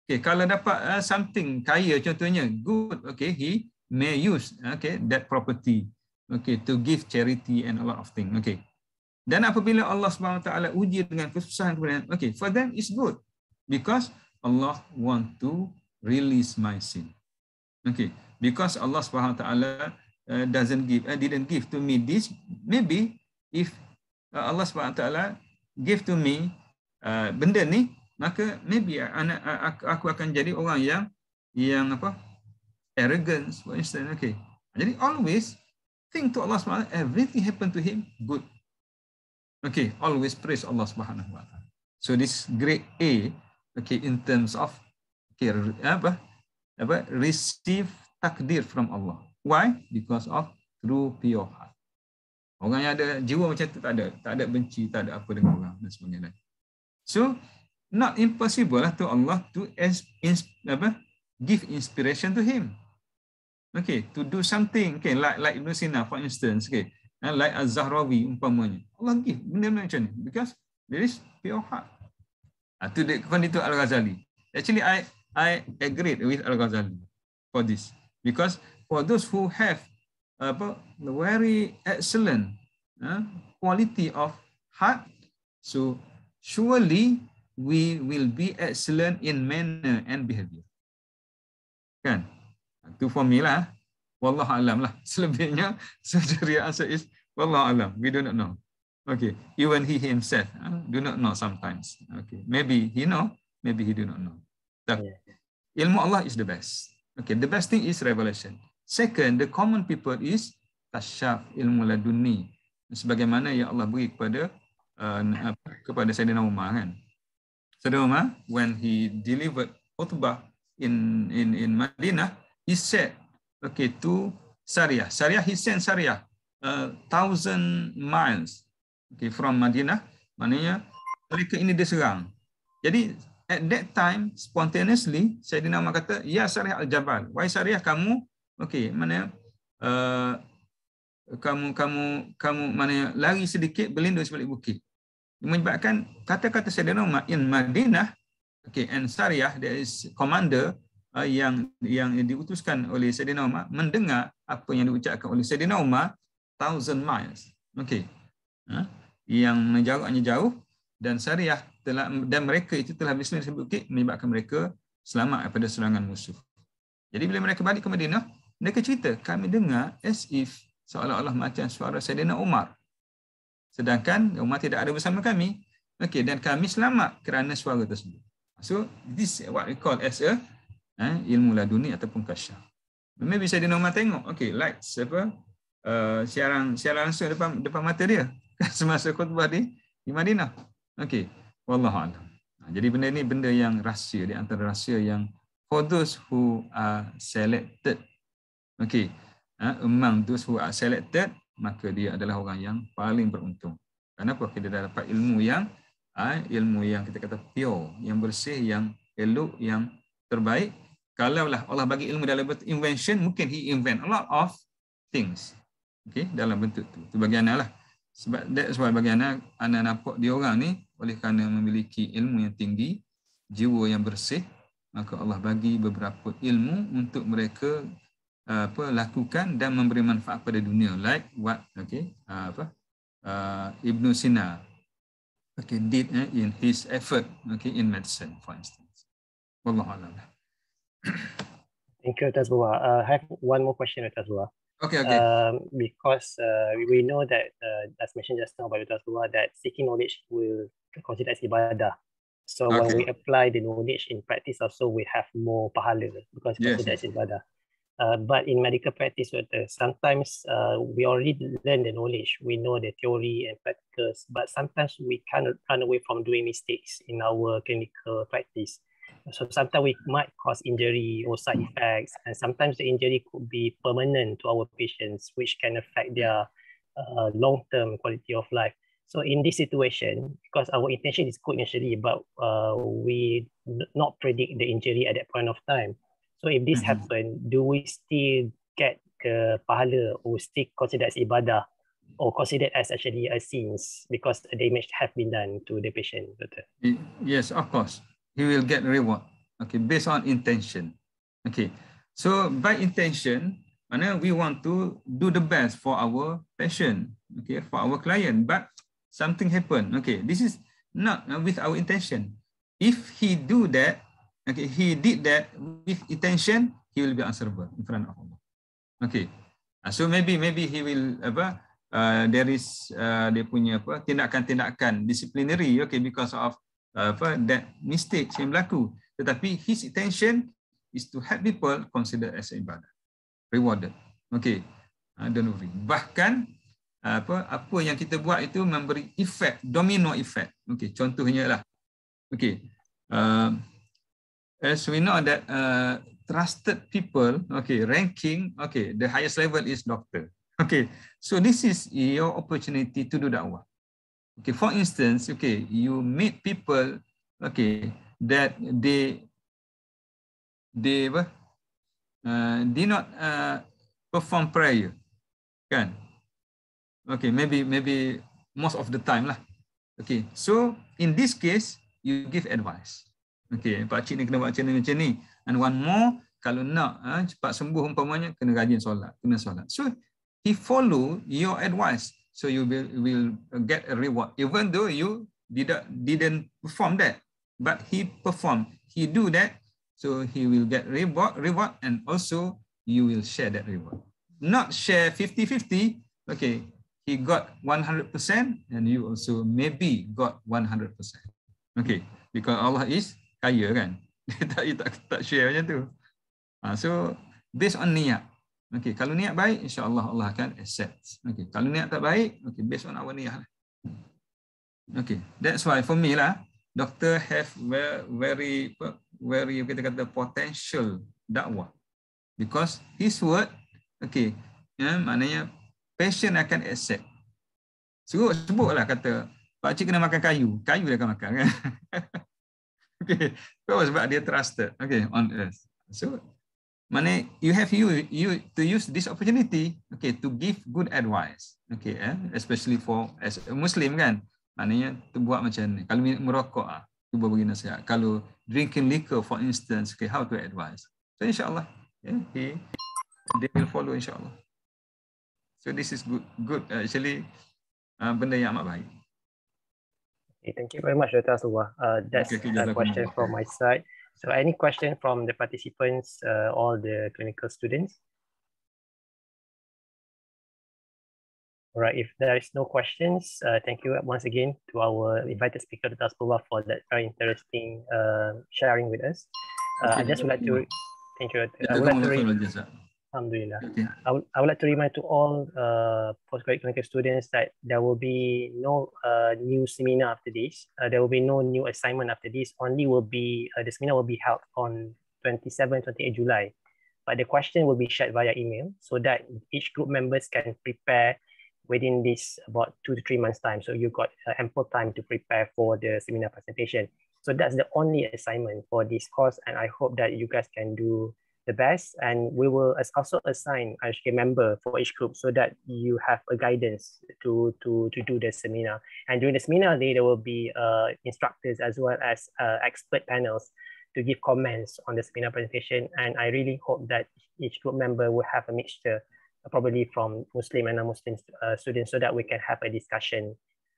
Okay, kalau dapat uh, something kaya contohnya, good, okay, he may use, okay, that property, okay, to give charity and a lot of things, okay. Dan apabila Allah swt uji dengan kesusahan kemudian, okay, for them is good because Allah want to release my sin. Okay, because Allah Subhanahu Taala uh, doesn't give, uh, didn't give to me this. Maybe if uh, Allah Subhanahu Taala give to me uh, benda ni, maka maybe anak uh, aku, aku akan jadi orang yang yang apa? Arrogance, for instance. Okay, jadi always think to Allah Subhanahu Taala. Everything happen to him good. Okay, always praise Allah Subhanahu Wa Taala. So this grade A, okay, in terms of okay, apa apa receive takdir from Allah why because of true pure heart orang yang ada jiwa macam tu tak ada tak ada benci tak ada apa dengan orang dan sebagainya so not impossible lah to Allah to as, ins, apa give inspiration to him okay to do something okay like like Ibn Sina for instance okay And ha, like Az-Zahrawi umpamanya. Allah give benda-benda macam ni. Because there is pure heart. Itu ha, uh, dia kepada itu Al-Ghazali. Actually, I I agree with Al Ghazali for this because for those who have apa the very excellent uh, quality of heart, so surely we will be excellent in manner and behavior. Kan? Itu formula, me Wallah alam lah. Selebihnya, sejarah so answer is Wallah alam. We do not know. Okay. Even he himself uh, do not know sometimes. Okay. Maybe he know. Maybe he do not know. Yeah. Ilmu Allah is the best. Okay, the best thing is revelation. Second, the common people is tasyaf ilmu laduni. Sebagaimana yang Allah beri kepada uh, kepada Sayyidina Umar kan. Sayyidina Umar, when he delivered khutbah in in in Madinah, he said, okay, to Syariah. Syariah, he sent Syariah a uh, thousand miles okay, from Madinah. Maknanya, mereka ini diserang. Jadi, at that time spontaneously Saidina Umar kata ya syariah al-jabal wahai syariah kamu okey mana uh, kamu kamu kamu mana lari sedikit berlindung sebalik bukit menyebabkan kata-kata Saidina Umar in Madinah okey and syariah there is commander uh, yang yang diutuskan oleh Saidina Umar mendengar apa yang diucapkan oleh Saidina Umar thousand miles okey huh? Eh, yang menjaraknya jauh dan syariah telah dan mereka itu telah bismillah sebut bukit menyebabkan mereka selamat daripada serangan musuh. Jadi bila mereka balik ke Madinah, mereka cerita kami dengar as if seolah-olah macam suara Saidina Umar. Sedangkan Umar tidak ada bersama kami. Okey dan kami selamat kerana suara tersebut. So this is what we call as a eh, ilmu laduni ataupun kasyaf. Memang bisa di Umar tengok. Okey lights apa uh, siaran siaran langsung depan depan mata dia semasa khutbah di di Madinah. Okey, wallahu a'lam. Ha, jadi benda ni benda yang rahsia di antara rahsia yang for those who are selected. Okey, ha, among those who are selected maka dia adalah orang yang paling beruntung. Kenapa? Kita dah dapat ilmu yang ha, ilmu yang kita kata pure, yang bersih, yang elok, yang terbaik. Kalau lah, Allah bagi ilmu dalam bentuk invention, mungkin he invent a lot of things. Okey, dalam bentuk tu. Itu bagi anak lah sebab that's why bagi anak anak nampak dia orang ni oleh kerana memiliki ilmu yang tinggi jiwa yang bersih maka Allah bagi beberapa ilmu untuk mereka apa lakukan dan memberi manfaat pada dunia like what okay ah, apa uh, ah, Ibn Sina okay did eh, in his effort okay in medicine for instance wallahu a'lam thank you Tazwa uh, ah, I have one more question Tazwa Okay, okay. Um, because uh, we know that, uh, as mentioned just now by Rasulullah, that seeking knowledge will consider as ibadah. So okay. when we apply the knowledge in practice also, we have more pahala because yes. considered as ibadah. Uh, but in medical practice, uh, sometimes uh, we already learn the knowledge. We know the theory and practice, but sometimes we cannot run away from doing mistakes in our clinical practice. so sometimes we might cause injury or side hmm. effects and sometimes the injury could be permanent to our patients which can affect their uh, long-term quality of life so in this situation because our intention is good initially but uh, we not predict the injury at that point of time so if this mm-hmm. happened do we still get ke pahala or still consider as ibadah or considered as actually a sins because a damage have been done to the patient. Yes, of course he will get reward. Okay, based on intention. Okay, so by intention, mana we want to do the best for our passion. Okay, for our client, but something happen. Okay, this is not uh, with our intention. If he do that, okay, he did that with intention, he will be answerable in front of Allah. Okay, uh, so maybe maybe he will apa? Uh, there is uh, dia punya apa tindakan-tindakan disciplinary okay because of apa that mistake yang berlaku tetapi his intention is to help people consider as ibadah rewarded okay ah, don't worry bahkan apa apa yang kita buat itu memberi effect domino effect okay contohnya lah okay uh, as we know that uh, trusted people okay ranking okay the highest level is doctor okay so this is your opportunity to do dakwah Okay, for instance, okay, you meet people, okay, that they they uh, did not uh, perform prayer, kan? Okay, maybe maybe most of the time lah. Okay, so in this case, you give advice. Okay, pak cik ni kena buat macam ni, macam ni. And one more, kalau nak uh, cepat sembuh umpamanya, kena rajin solat, kena solat. So, he follow your advice. So you will, will get a reward, even though you did, didn't perform that. But he performed, he do that, so he will get reward, reward and also you will share that reward. Not share 50-50, okay, he got 100% and you also maybe got 100%. Okay, because Allah is kaya kan. Dia tak, tak, share macam tu. Ah, so, based on niat. Okey, kalau niat baik, insya-Allah Allah akan accept. Okey, kalau niat tak baik, okey based on our niat lah. Okey, that's why for me lah doctor have very very very kita kata potential dakwah. Because his word okey, ya, yeah, maknanya patient akan accept. Sebut sebutlah kata pak cik kena makan kayu, kayu dia akan makan kan. okey, sebab dia trusted. Okey, on earth. So mana you have you you to use this opportunity okay to give good advice okay eh? especially for as a Muslim kan maknanya tu buat macam ni kalau merokok ah buat begini nasihat kalau drinking liquor for instance okay how to advise so insyaallah okay they will follow insyaallah so this is good good uh, actually uh, benda yang amat baik okay, thank you very much Dr. Suwa. Uh, that's okay, okay, a question from my side. So any question from the participants uh, or the clinical students? All right, if there is no questions, uh, thank you once again to our invited speaker, Taspullah, for that very interesting uh, sharing with us. Uh, I just would like to thank you. I would like to Alhamdulillah. Yeah. I, would, I would like to remind to all uh, postgraduate clinical students that there will be no uh, new seminar after this. Uh, there will be no new assignment after this. Only will be, uh, the seminar will be held on 27, 28 July. But the question will be shared via email so that each group members can prepare within this about two to three months time. So you got uh, ample time to prepare for the seminar presentation. So that's the only assignment for this course. And I hope that you guys can do the best. And we will also assign a member for each group so that you have a guidance to, to, to do the seminar. And during the seminar day, there will be uh, instructors as well as uh, expert panels to give comments on the seminar presentation. And I really hope that each group member will have a mixture uh, probably from Muslim and non-Muslim uh, students so that we can have a discussion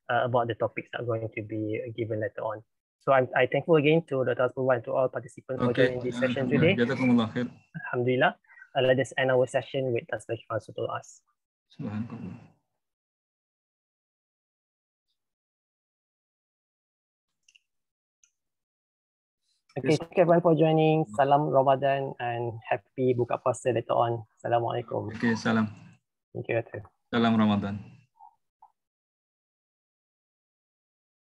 uh, about the topics that are going to be uh, given later on. So I'm, I thankful again to the Asbulwa and to all participants okay. for joining this session today. Alhamdulillah. Uh, let us end our session with Tasbih Fansutul As. Subhanallah. Okay, thank you everyone for joining. Salam Ramadan and happy buka puasa later on. Assalamualaikum. Okay, salam. Thank you. Salam Ramadan.